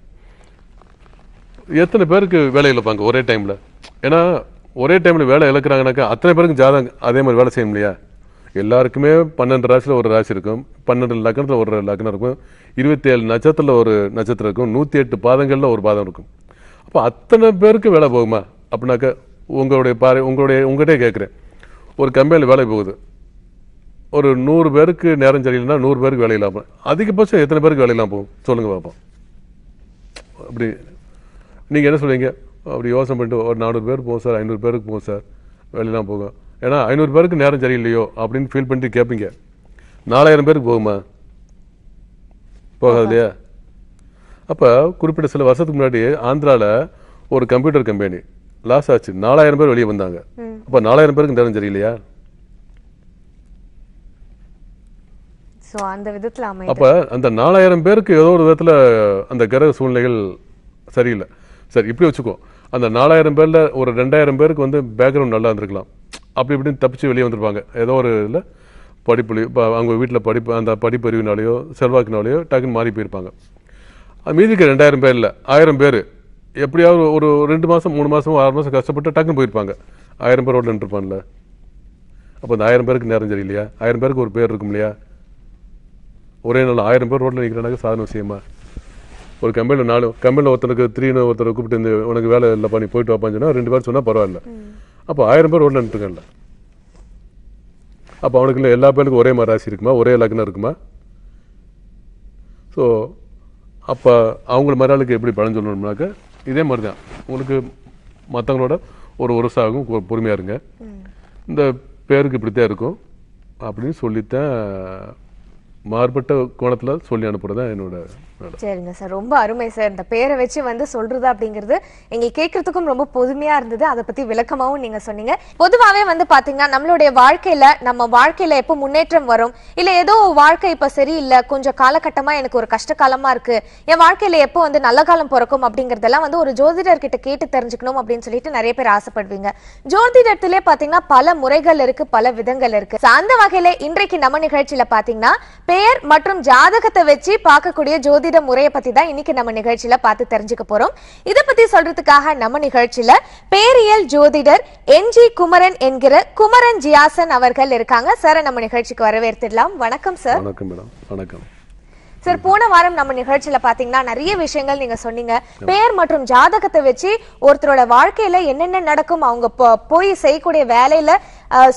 எத்தனை பேருக்கு வேலை இழப்பாங்க ஒரே டைமில் ஏன்னா ஒரே டைமில் வேலை இழக்கிறாங்கனாக்கா அத்தனை பேருக்கும் ஜாதகம் அதே மாதிரி வேலை செய்யும் இல்லையா எல்லாருக்குமே பன்னெண்டு ராசியில் ஒரு ராசி இருக்கும் பன்னெண்டு லக்கணத்தில் ஒரு லக்கணம் இருக்கும் இருபத்தேழு நட்சத்திரத்தில் ஒரு நட்சத்திரம் இருக்கும் நூற்றி எட்டு பாதங்களில் ஒரு பாதம் இருக்கும் அப்போ அத்தனை பேருக்கு வேலை போகுமா அப்படின்னாக்கா உங்களுடைய பாரு உங்களுடைய உங்கள்கிட்டே கேட்குறேன் ஒரு கம்பெனியில் வேலை போகுது ஒரு நூறு பேருக்கு நேரம் சரியில்லைன்னா நூறு பேருக்கு வேலை இல்லாமல் அதிகபட்சம் எத்தனை பேருக்கு வேலை இல்லாமல் போகும் சொல்லுங்கள் பார்ப்போம் அப்படி நீங்கள் என்ன சொல்லுவீங்க அப்படி யோசனை பண்ணிட்டு ஒரு நானூறு பேர் போகும் சார் ஐநூறு பேருக்கு போகும் சார் வேலையெல்லாம் போகும் ஏன்னா ஐநூறு பேருக்கு நேரம் சரியில்லையோ அப்படின்னு ஃபீல் பண்ணிட்டு கேட்பீங்க நாலாயிரம் பேருக்கு போகுமா போகாது இல்லையா அப்போ குறிப்பிட்ட சில வருஷத்துக்கு முன்னாடி ஆந்திராவில் ஒரு கம்ப்யூட்டர் கம்பெனி லாஸ் ஆச்சு நாலாயிரம் பேர் வெளியே வந்தாங்க அப்போ நாலாயிரம் பேருக்கு நேரம் சரியில்லையா ஸோ அந்த விதத்தில் அமையும் அப்போ அந்த நாலாயிரம் பேருக்கு ஏதோ ஒரு விதத்தில் அந்த கிரக சூழ்நிலைகள் சரியில்லை சரி இப்படி வச்சுக்கோ அந்த நாலாயிரம் பேரில் ஒரு ரெண்டாயிரம் பேருக்கு வந்து பேக்ரவுண்ட் நல்லா இருந்திருக்கலாம் அப்படி இப்படின்னு தப்பிச்சு வெளியே வந்திருப்பாங்க ஏதோ ஒரு இதில் படிப்பு இப்போ அவங்க வீட்டில் படிப்பு அந்த படிப்பறிவினாலேயோ செல்வாக்கினாலேயோ டக்குன்னு மாறி போயிருப்பாங்க மீதிக்கு ரெண்டாயிரம் பேர் இல்லை ஆயிரம் பேர் எப்படியாவது ஒரு ரெண்டு மாதம் மூணு மாதம் ஆறு மாதம் கஷ்டப்பட்டு டக்குன்னு போயிருப்பாங்க ஆயிரம் பேர் ரோட்டில் நின்றுருப்பான்ல அப்போ அந்த ஆயிரம் பேருக்கு நேரம் இல்லையா ஆயிரம் பேருக்கு ஒரு பேர் இருக்கும் இல்லையா ஒரே நாள் ஆயிரம் பேர் ரோட்டில் நிற்கிறாங்க சாதாரண விஷயமா ஒரு கம்பெனியில் நாலு கம்பெனியில் ஒருத்தருக்கு த்ரீனு ஒருத்தர் கூப்பிட்டு இந்த உனக்கு வேலை இல்லைப்பா நீ போயிட்டு வாப்பான்னு சொன்னால் ரெண்டு பேர் சொன்னால் பரவாயில்ல அப்போ ஆயிரம் பேர் ரோட்டில் நின்றுக்கல அப்போ அவனுக்கு இல்லை எல்லா பேருக்கும் ஒரே மாதிரி ராசி இருக்குமா ஒரே லக்னம் இருக்குமா ஸோ அப்போ அவங்கள மறுநாளுக்கு ஆளுக்கு எப்படி பலன் சொல்லணும்னாக்க இதே மாதிரி தான் உங்களுக்கு மற்றவங்களோட ஒரு உரசாகும் பொறுமையாக இருங்க இந்த பேருக்கு இப்படித்தான் இருக்கும் அப்படின்னு சொல்லித்தான் மாறுபட்ட கோணத்தில் சொல்லி அனுப்புகிறதா என்னோட சரிங்க சார் ரொம்ப அருமை சார் இந்த பேரை வச்சு வந்து சொல்றது அப்படிங்கிறது எங்க கேட்கறதுக்கும் ரொம்ப பொதுமையா இருந்தது அதை பத்தி விளக்கமாவும் நீங்க சொன்னீங்க பொதுவாவே வந்து பாத்தீங்கன்னா நம்மளுடைய வாழ்க்கையில நம்ம வாழ்க்கையில எப்ப முன்னேற்றம் வரும் இல்ல ஏதோ வாழ்க்கை இப்ப சரியில்லை கொஞ்சம் காலகட்டமா எனக்கு ஒரு கஷ்ட காலமா இருக்கு என் வாழ்க்கையில எப்ப வந்து நல்ல காலம் பிறக்கும் அப்படிங்கறதெல்லாம் வந்து ஒரு ஜோதிடர் கிட்ட கேட்டு தெரிஞ்சுக்கணும் அப்படின்னு சொல்லிட்டு நிறைய பேர் ஆசைப்படுவீங்க ஜோதிடத்திலே பாத்தீங்கன்னா பல முறைகள் இருக்கு பல விதங்கள் இருக்கு அந்த வகையில இன்றைக்கு நம்ம நிகழ்ச்சியில பாத்தீங்கன்னா பெயர் மற்றும் ஜாதகத்தை வச்சு பார்க்கக்கூடிய ஜோதி ஜோதிட முறையை பத்தி தான் இன்னைக்கு நம்ம நிகழ்ச்சியில பார்த்து தெரிஞ்சுக்க போறோம் இத பத்தி சொல்றதுக்காக நம்ம நிகழ்ச்சியில பேரியல் ஜோதிடர் என் ஜி குமரன் என்கிற குமரன் ஜியாசன் அவர்கள் இருக்காங்க சார் நம்ம நிகழ்ச்சிக்கு வரவேற்றிடலாம் வணக்கம் சார் வணக்கம் மேடம் வணக்கம் சார் போன வாரம் நம்ம நிகழ்ச்சியில பாத்தீங்கன்னா நிறைய விஷயங்கள் நீங்க சொன்னீங்க பெயர் மற்றும் ஜாதகத்தை வச்சு ஒருத்தரோட வாழ்க்கையில என்னென்ன நடக்கும் அவங்க போய் செய்யக்கூடிய வேலையில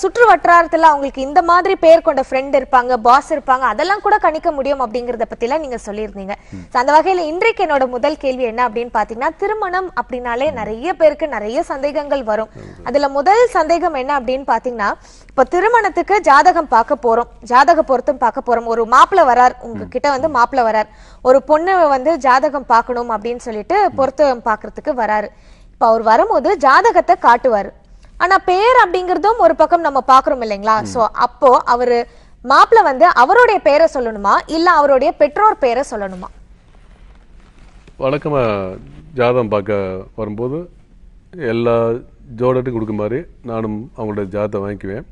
சுற்று வட்டாரத்தில் அவங்களுக்கு இந்த மாதிரி பேர் கொண்ட ஃப்ரெண்ட் இருப்பாங்க பாஸ் இருப்பாங்க அதெல்லாம் கூட கணிக்க முடியும் அப்படிங்கிறத பற்றிலாம் நீங்கள் சொல்லியிருந்தீங்க அந்த வகையில் இன்றைக்கு என்னோட முதல் கேள்வி என்ன அப்படின்னு பார்த்தீங்கன்னா திருமணம் அப்படின்னாலே நிறைய பேருக்கு நிறைய சந்தேகங்கள் வரும் அதில் முதல் சந்தேகம் என்ன அப்படின்னு பார்த்தீங்கன்னா இப்போ திருமணத்துக்கு ஜாதகம் பார்க்க போகிறோம் ஜாதக பொருத்தம் பார்க்க போகிறோம் ஒரு மாப்பிள்ள வரார் உங்ககிட்ட வந்து மாப்பிள்ள வரார் ஒரு பொண்ணு வந்து ஜாதகம் பார்க்கணும் அப்படின்னு சொல்லிட்டு பொருத்தம் பார்க்கறதுக்கு வராரு இப்போ அவர் வரும்போது ஜாதகத்தை காட்டுவார் ஆனா பேர் அப்படிங்கறதும் ஒரு பக்கம் நம்ம பாக்குறோம் இல்லைங்களா சோ அப்போ அவரு மாப்பிள்ள வந்து அவருடைய பெயரை சொல்லணுமா இல்ல அவருடைய பெற்றோர் பெயரை சொல்லணுமா வழக்கமா ஜாதம் பார்க்க வரும்போது எல்லா ஜோடட்டும் கொடுக்க மாதிரி நானும் அவங்களோட ஜாதத்தை வாங்கிக்குவேன்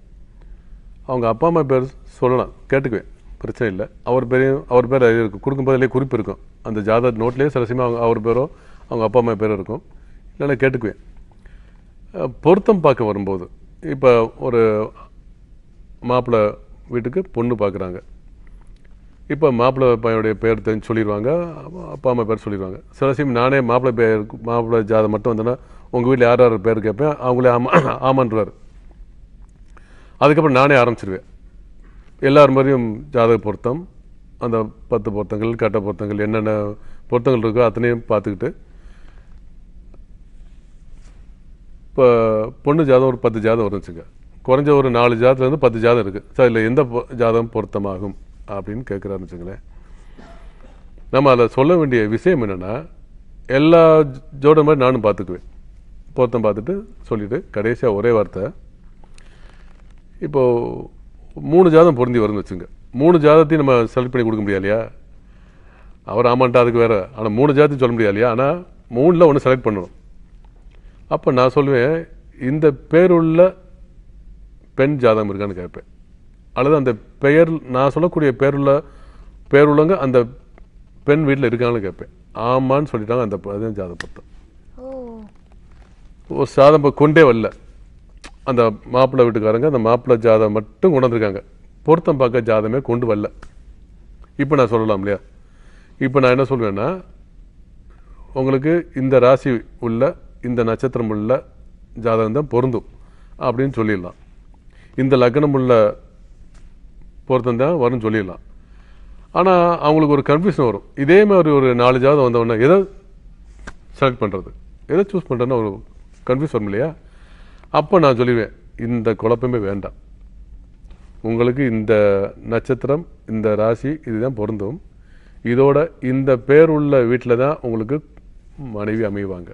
அவங்க அப்பா அம்மா பேர் சொல்லலாம் கேட்டுக்குவேன் பிரச்சனை இல்லை அவர் பேரையும் அவர் பேர் இருக்கும் கொடுக்கும்போதுலேயே குறிப்பு இருக்கும் அந்த ஜாதக நோட்லேயே சில அவங்க அவர் பேரோ அவங்க அப்பா அம்மா பேரும் இருக்கும் இல்லைன்னா கேட்டுக்குவேன் பொருத்தம் பார்க்க வரும்போது இப்போ ஒரு மாப்பிள்ளை வீட்டுக்கு பொண்ணு பார்க்குறாங்க இப்போ மாப்பிள்ள பையனுடைய பேர் தெரிஞ்சு சொல்லிடுவாங்க அப்பா அம்மா பேர் சொல்லிடுவாங்க சில சமயம் நானே மாப்பிள்ளை பேர் மாப்பிள்ளை ஜாதம் மட்டும் வந்தேன்னா உங்கள் வீட்டில் யார் யார் பேர் கேட்பேன் அவங்களே ஆமா ஆமான்றார் அதுக்கப்புறம் நானே ஆரம்பிச்சிருவேன் எல்லார் மாதிரியும் ஜாதக பொருத்தம் அந்த பத்து பொருத்தங்கள் கட்ட பொருத்தங்கள் என்னென்ன பொருத்தங்கள் இருக்கோ அத்தனையும் பார்த்துக்கிட்டு இப்போ பொண்ணு ஜாதம் ஒரு பத்து ஜாதம் வருச்சுங்க குறைஞ்ச ஒரு நாலு ஜாதத்துலேருந்து பத்து ஜாதம் இருக்குது சார் இல்லை எந்த ஜாதம் பொருத்தமாகும் அப்படின்னு கேட்குறாருன்னு நம்ம அதை சொல்ல வேண்டிய விஷயம் என்னென்னா எல்லா ஜோட மாதிரி நானும் பார்த்துக்குவேன் பொருத்தம் பார்த்துட்டு சொல்லிவிட்டு கடைசியாக ஒரே வார்த்தை இப்போது மூணு ஜாதம் பொருந்தி வரும்னு வச்சுங்க மூணு ஜாதத்தையும் நம்ம செலக்ட் பண்ணி கொடுக்க முடியாது இல்லையா அவர் ஆமான்ட்டா அதுக்கு வேறு ஆனால் மூணு ஜாதத்தையும் சொல்ல முடியாது இல்லையா ஆனால் மூணில் ஒன்று செலக்ட் பண்ணணும் அப்போ நான் சொல்லுவேன் இந்த பேருள்ள பெண் ஜாதகம் இருக்கான்னு கேட்பேன் அல்லது அந்த பெயர் நான் சொல்லக்கூடிய பேருள்ள பேருள்ளவங்க அந்த பெண் வீட்டில் இருக்காங்கன்னு கேட்பேன் ஆமான்னு சொல்லிட்டாங்க அந்த அதுதான் ஜாதக பொருத்தம் ஒரு சாதம் கொண்டே வரல அந்த மாப்பிள்ளை வீட்டுக்காரங்க அந்த மாப்பிள்ளை ஜாதகம் மட்டும் கொண்டு பொருத்தம் பார்க்க ஜாதமே கொண்டு வரல இப்போ நான் சொல்லலாம் இல்லையா இப்போ நான் என்ன சொல்வேன்னா உங்களுக்கு இந்த ராசி உள்ள இந்த நட்சத்திரம் உள்ள ஜாதகம் தான் பொருந்தும் அப்படின்னு சொல்லிடலாம் இந்த லக்னம் உள்ள பொருத்தம் தான் வரும்னு சொல்லிடலாம் ஆனால் அவங்களுக்கு ஒரு கன்ஃபியூஷன் வரும் இதே மாதிரி ஒரு நாலு ஜாதகம் வந்தவொடனே எதை செலக்ட் பண்ணுறது எதை சூஸ் பண்ணுறதுன்னு ஒரு கன்ஃபியூஸ் வரும் இல்லையா அப்போ நான் சொல்லிடுவேன் இந்த குழப்பமே வேண்டாம் உங்களுக்கு இந்த நட்சத்திரம் இந்த ராசி இதுதான் பொருந்தும் இதோட இந்த பேர் உள்ள வீட்டில் தான் உங்களுக்கு மனைவி அமைவாங்க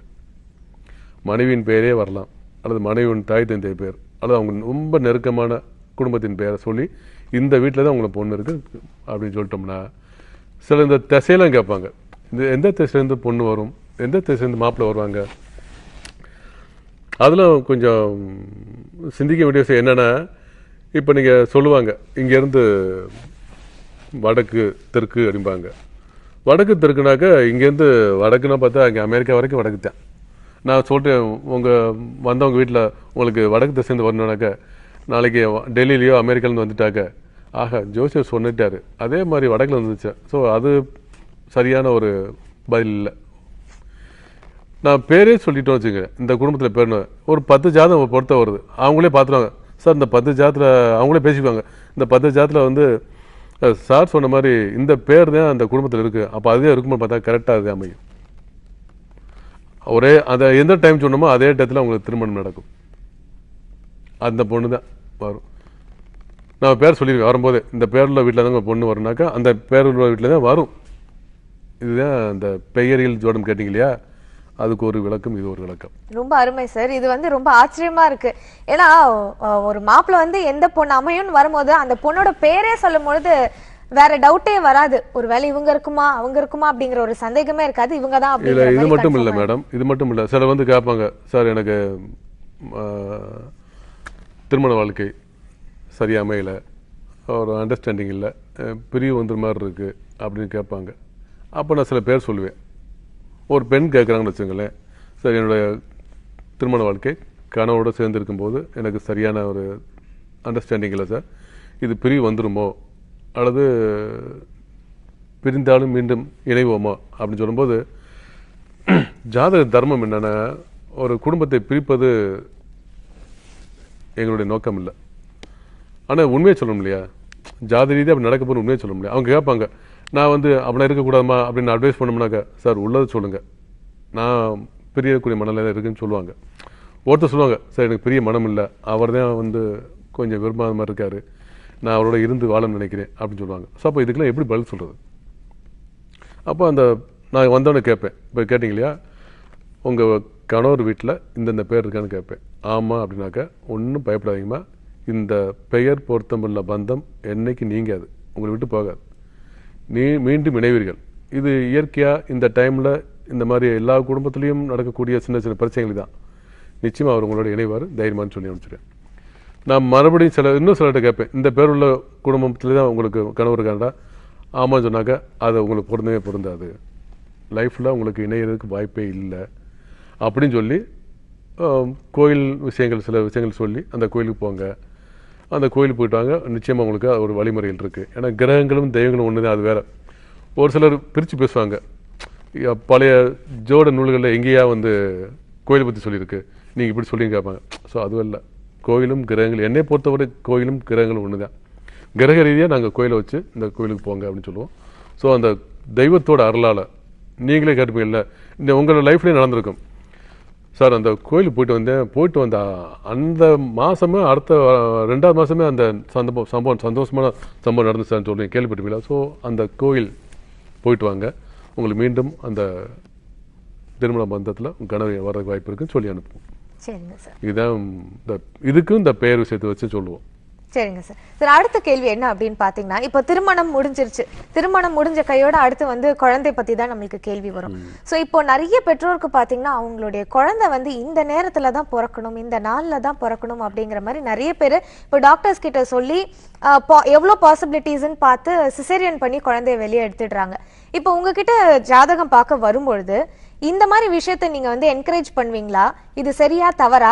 மனைவியின் பெயரே வரலாம் அல்லது மனைவியின் தாய் தந்தை பேர் அல்லது அவங்க ரொம்ப நெருக்கமான குடும்பத்தின் பெயரை சொல்லி இந்த வீட்டில் தான் உங்களை பொண்ணு இருக்குது அப்படின்னு சொல்லிட்டோம்னா சில இந்த திசையெல்லாம் கேட்பாங்க இந்த எந்த திசையிலேருந்து பொண்ணு வரும் எந்த திசையிலேருந்து மாப்பிள்ளை வருவாங்க அதெல்லாம் கொஞ்சம் சிந்திக்க வேண்டிய விஷயம் என்னென்னா இப்போ நீங்கள் சொல்லுவாங்க இங்கேருந்து வடக்கு தெற்கு அப்படிம்பாங்க வடக்கு தெற்குனாக்க இங்கேருந்து வடக்குன்னா பார்த்தா அங்கே அமெரிக்கா வரைக்கும் வடக்கு தான் நான் சொல்லிட்டு உங்கள் வந்தவங்க வீட்டில் உங்களுக்கு வடக்கு திசைந்து வரணுனாக்க நாளைக்கு டெல்லியிலையோ அமெரிக்காலேருந்து வந்துட்டாக்க ஆக ஜோசியர் சொன்னிட்டாரு அதே மாதிரி வடக்கில் இருந்துச்சு ஸோ அது சரியான ஒரு பதில் இல்லை நான் பேரே சொல்லிட்டோம் வச்சுங்க இந்த குடும்பத்தில் பேர்னு ஒரு பத்து ஜாதம் பொறுத்த வருது அவங்களே பார்த்துருவாங்க சார் இந்த பத்து ஜாத்தில் அவங்களே பேசிக்குவாங்க இந்த பத்து ஜாத்தில் வந்து சார் சொன்ன மாதிரி இந்த பேர் தான் அந்த குடும்பத்தில் இருக்குது அப்போ அதே இருக்கும்போது பார்த்தா கரெக்டாக அது அமையும் ஒரே அதை எந்த டைம் சொன்னமோ அதே டயத்தில் அவங்களுக்கு திருமணம் நடக்கும் அந்த பொண்ணு தான் வரும் நான் பேர் சொல்லியிருக்கேன் வரும்போது இந்த பேரில் வீட்டில் தான் பொண்ணு வரும்னாக்கா அந்த பேருள்ள வீட்டில் தான் வரும் இதுதான் அந்த பெயரில் ஜோடம் கேட்டிங்க இல்லையா அதுக்கு ஒரு விளக்கம் இது ஒரு விளக்கம் ரொம்ப அருமை சார் இது வந்து ரொம்ப ஆச்சரியமா இருக்கு ஏன்னா ஒரு மாப்பிள்ள வந்து எந்த பொண்ணு அமையும்னு வரும்போது அந்த பொண்ணோட பேரே சொல்லும் பொழுது வேற டவுட்டே வராது ஒரு வேலை இவங்க இருக்குமா அவங்க இருக்குமா அப்படிங்கிற ஒரு சந்தேகமே இருக்காது இவங்க தான் இல்ல இது மட்டும் இல்லை மேடம் இது மட்டும் இல்லை சில வந்து கேட்பாங்க சார் எனக்கு திருமண வாழ்க்கை சரியாக இல்லை ஒரு அண்டர்ஸ்டாண்டிங் இல்லை பிரிவு வந்துற மாதிரி இருக்குது அப்படின்னு கேட்பாங்க அப்போ நான் சில பேர் சொல்லுவேன் ஒரு பெண் கேட்குறாங்கன்னு வச்சுங்களேன் சார் என்னுடைய திருமண வாழ்க்கை கனவோடு போது எனக்கு சரியான ஒரு அண்டர்ஸ்டாண்டிங் இல்லை சார் இது பிரிவு வந்துருமோ அல்லது பிரிந்தாலும் மீண்டும் இணைவோமா அப்படின்னு சொல்லும்போது ஜாதக தர்மம் என்னென்னா ஒரு குடும்பத்தை பிரிப்பது எங்களுடைய நோக்கம் இல்லை ஆனால் உண்மையை சொல்லணும் இல்லையா ஜாதி ரீதியாக அப்படி நடக்க போகிற உண்மையை சொல்ல முடியாது அவங்க கேட்பாங்க நான் வந்து அப்படிலாம் இருக்கக்கூடாதுமா அப்படின்னு அட்வைஸ் பண்ணோம்னாக்கா சார் உள்ளதை சொல்லுங்கள் நான் பிரியக்கூடிய மனநிலை இருக்குன்னு சொல்லுவாங்க ஒருத்தர் சொல்லுவாங்க சார் எனக்கு பெரிய மனம் இல்லை அவர் தான் வந்து கொஞ்சம் விரும்பாத மாதிரி இருக்கார் நான் அவரோட இருந்து வாழன்னு நினைக்கிறேன் அப்படின்னு சொல்லுவாங்க ஸோ அப்போ இதுக்கெல்லாம் எப்படி பதில் சொல்கிறது அப்போ அந்த நான் வந்தோடனே கேட்பேன் இப்போ கேட்டிங்க இல்லையா உங்கள் கணவர் வீட்டில் இந்தந்த பேர் இருக்கான்னு கேட்பேன் ஆமாம் அப்படின்னாக்கா ஒன்றும் பயப்படாதீங்கம்மா இந்த பெயர் பொருத்தம் உள்ள பந்தம் என்னைக்கு நீங்காது உங்களை விட்டு போகாது நீ மீண்டும் இணைவீர்கள் இது இயற்கையாக இந்த டைமில் இந்த மாதிரி எல்லா குடும்பத்துலேயும் நடக்கக்கூடிய சின்ன சின்ன பிரச்சனைகள் தான் நிச்சயமாக அவர் உங்களோட இணைவார் தைரியமானு சொல்லி அனுப்பிச்சுட்டேன் நான் மறுபடியும் சில இன்னும் சிலர்கிட்ட கேட்பேன் இந்த பேர் உள்ள குடும்பத்தில் தான் உங்களுக்கு கணவர் இருக்காண்டா ஆமாம் சொன்னாக்க அது உங்களுக்கு பொருந்தவே பொருந்தாது லைஃப்பில் உங்களுக்கு இணையிறதுக்கு வாய்ப்பே இல்லை அப்படின்னு சொல்லி கோயில் விஷயங்கள் சில விஷயங்கள் சொல்லி அந்த கோயிலுக்கு போங்க அந்த கோயில் போயிட்டாங்க நிச்சயமாக உங்களுக்கு ஒரு வழிமுறைகள் இருக்குது ஏன்னா கிரகங்களும் தெய்வங்களும் ஒன்று தான் அது வேறு ஒரு சிலர் பிரித்து பேசுவாங்க பழைய ஜோட நூல்களில் எங்கேயா வந்து கோயிலை பற்றி சொல்லியிருக்கு நீங்கள் இப்படி சொல்லிங்க கேட்பாங்க ஸோ அதுவும் இல்லை கோயிலும் கிரகங்கள் என்னை பொறுத்தவரை கோயிலும் கிரகங்களும் ஒன்று தான் கிரக ரீதியாக நாங்கள் கோயிலை வச்சு இந்த கோயிலுக்கு போங்க அப்படின்னு சொல்லுவோம் ஸோ அந்த தெய்வத்தோட அருளால் நீங்களே கேட்டுப்பீங்கல்ல இந்த உங்களோட லைஃப்லேயே நடந்திருக்கும் சார் அந்த கோயிலுக்கு போயிட்டு வந்தேன் போயிட்டு வந்த அந்த மாதமே அடுத்த ரெண்டாவது மாதமே அந்த சந்தோ சம்பவம் சந்தோஷமான சம்பவம் நடந்து சார்னு சொல்லி கேள்விப்பட்டுப்பீங்களா ஸோ அந்த கோயில் போயிட்டு வாங்க உங்களுக்கு மீண்டும் அந்த திருமண பந்தத்தில் கணவரை வர்றதுக்கு வாய்ப்பு இருக்குன்னு சொல்லி அனுப்புவோம் சரிங்க சார் இதுதான் இந்த இதுக்கும் இந்த பெயர் விஷயத்தை வச்சு சொல்லுவோம் சரிங்க சார் சார் அடுத்த கேள்வி என்ன அப்படின்னு பாத்தீங்கன்னா இப்போ திருமணம் முடிஞ்சிருச்சு திருமணம் முடிஞ்ச கையோட அடுத்து வந்து குழந்தை பத்தி தான் நம்மளுக்கு கேள்வி வரும் ஸோ இப்போ நிறைய பெற்றோருக்கு பாத்தீங்கன்னா அவங்களுடைய குழந்தை வந்து இந்த நேரத்துல தான் பிறக்கணும் இந்த நாள்ல தான் பிறக்கணும் அப்படிங்கிற மாதிரி நிறைய பேர் இப்போ டாக்டர்ஸ் கிட்ட சொல்லி எவ்வளோ பாசிபிலிட்டிஸ்ன்னு பார்த்து சிசேரியன் பண்ணி குழந்தைய வெளியே எடுத்துடுறாங்க இப்போ உங்ககிட்ட ஜாதகம் பார்க்க வரும்பொழுது இந்த மாதிரி விஷயத்தை நீங்க வந்து என்கரேஜ் பண்ணுவீங்களா இது சரியா தவறா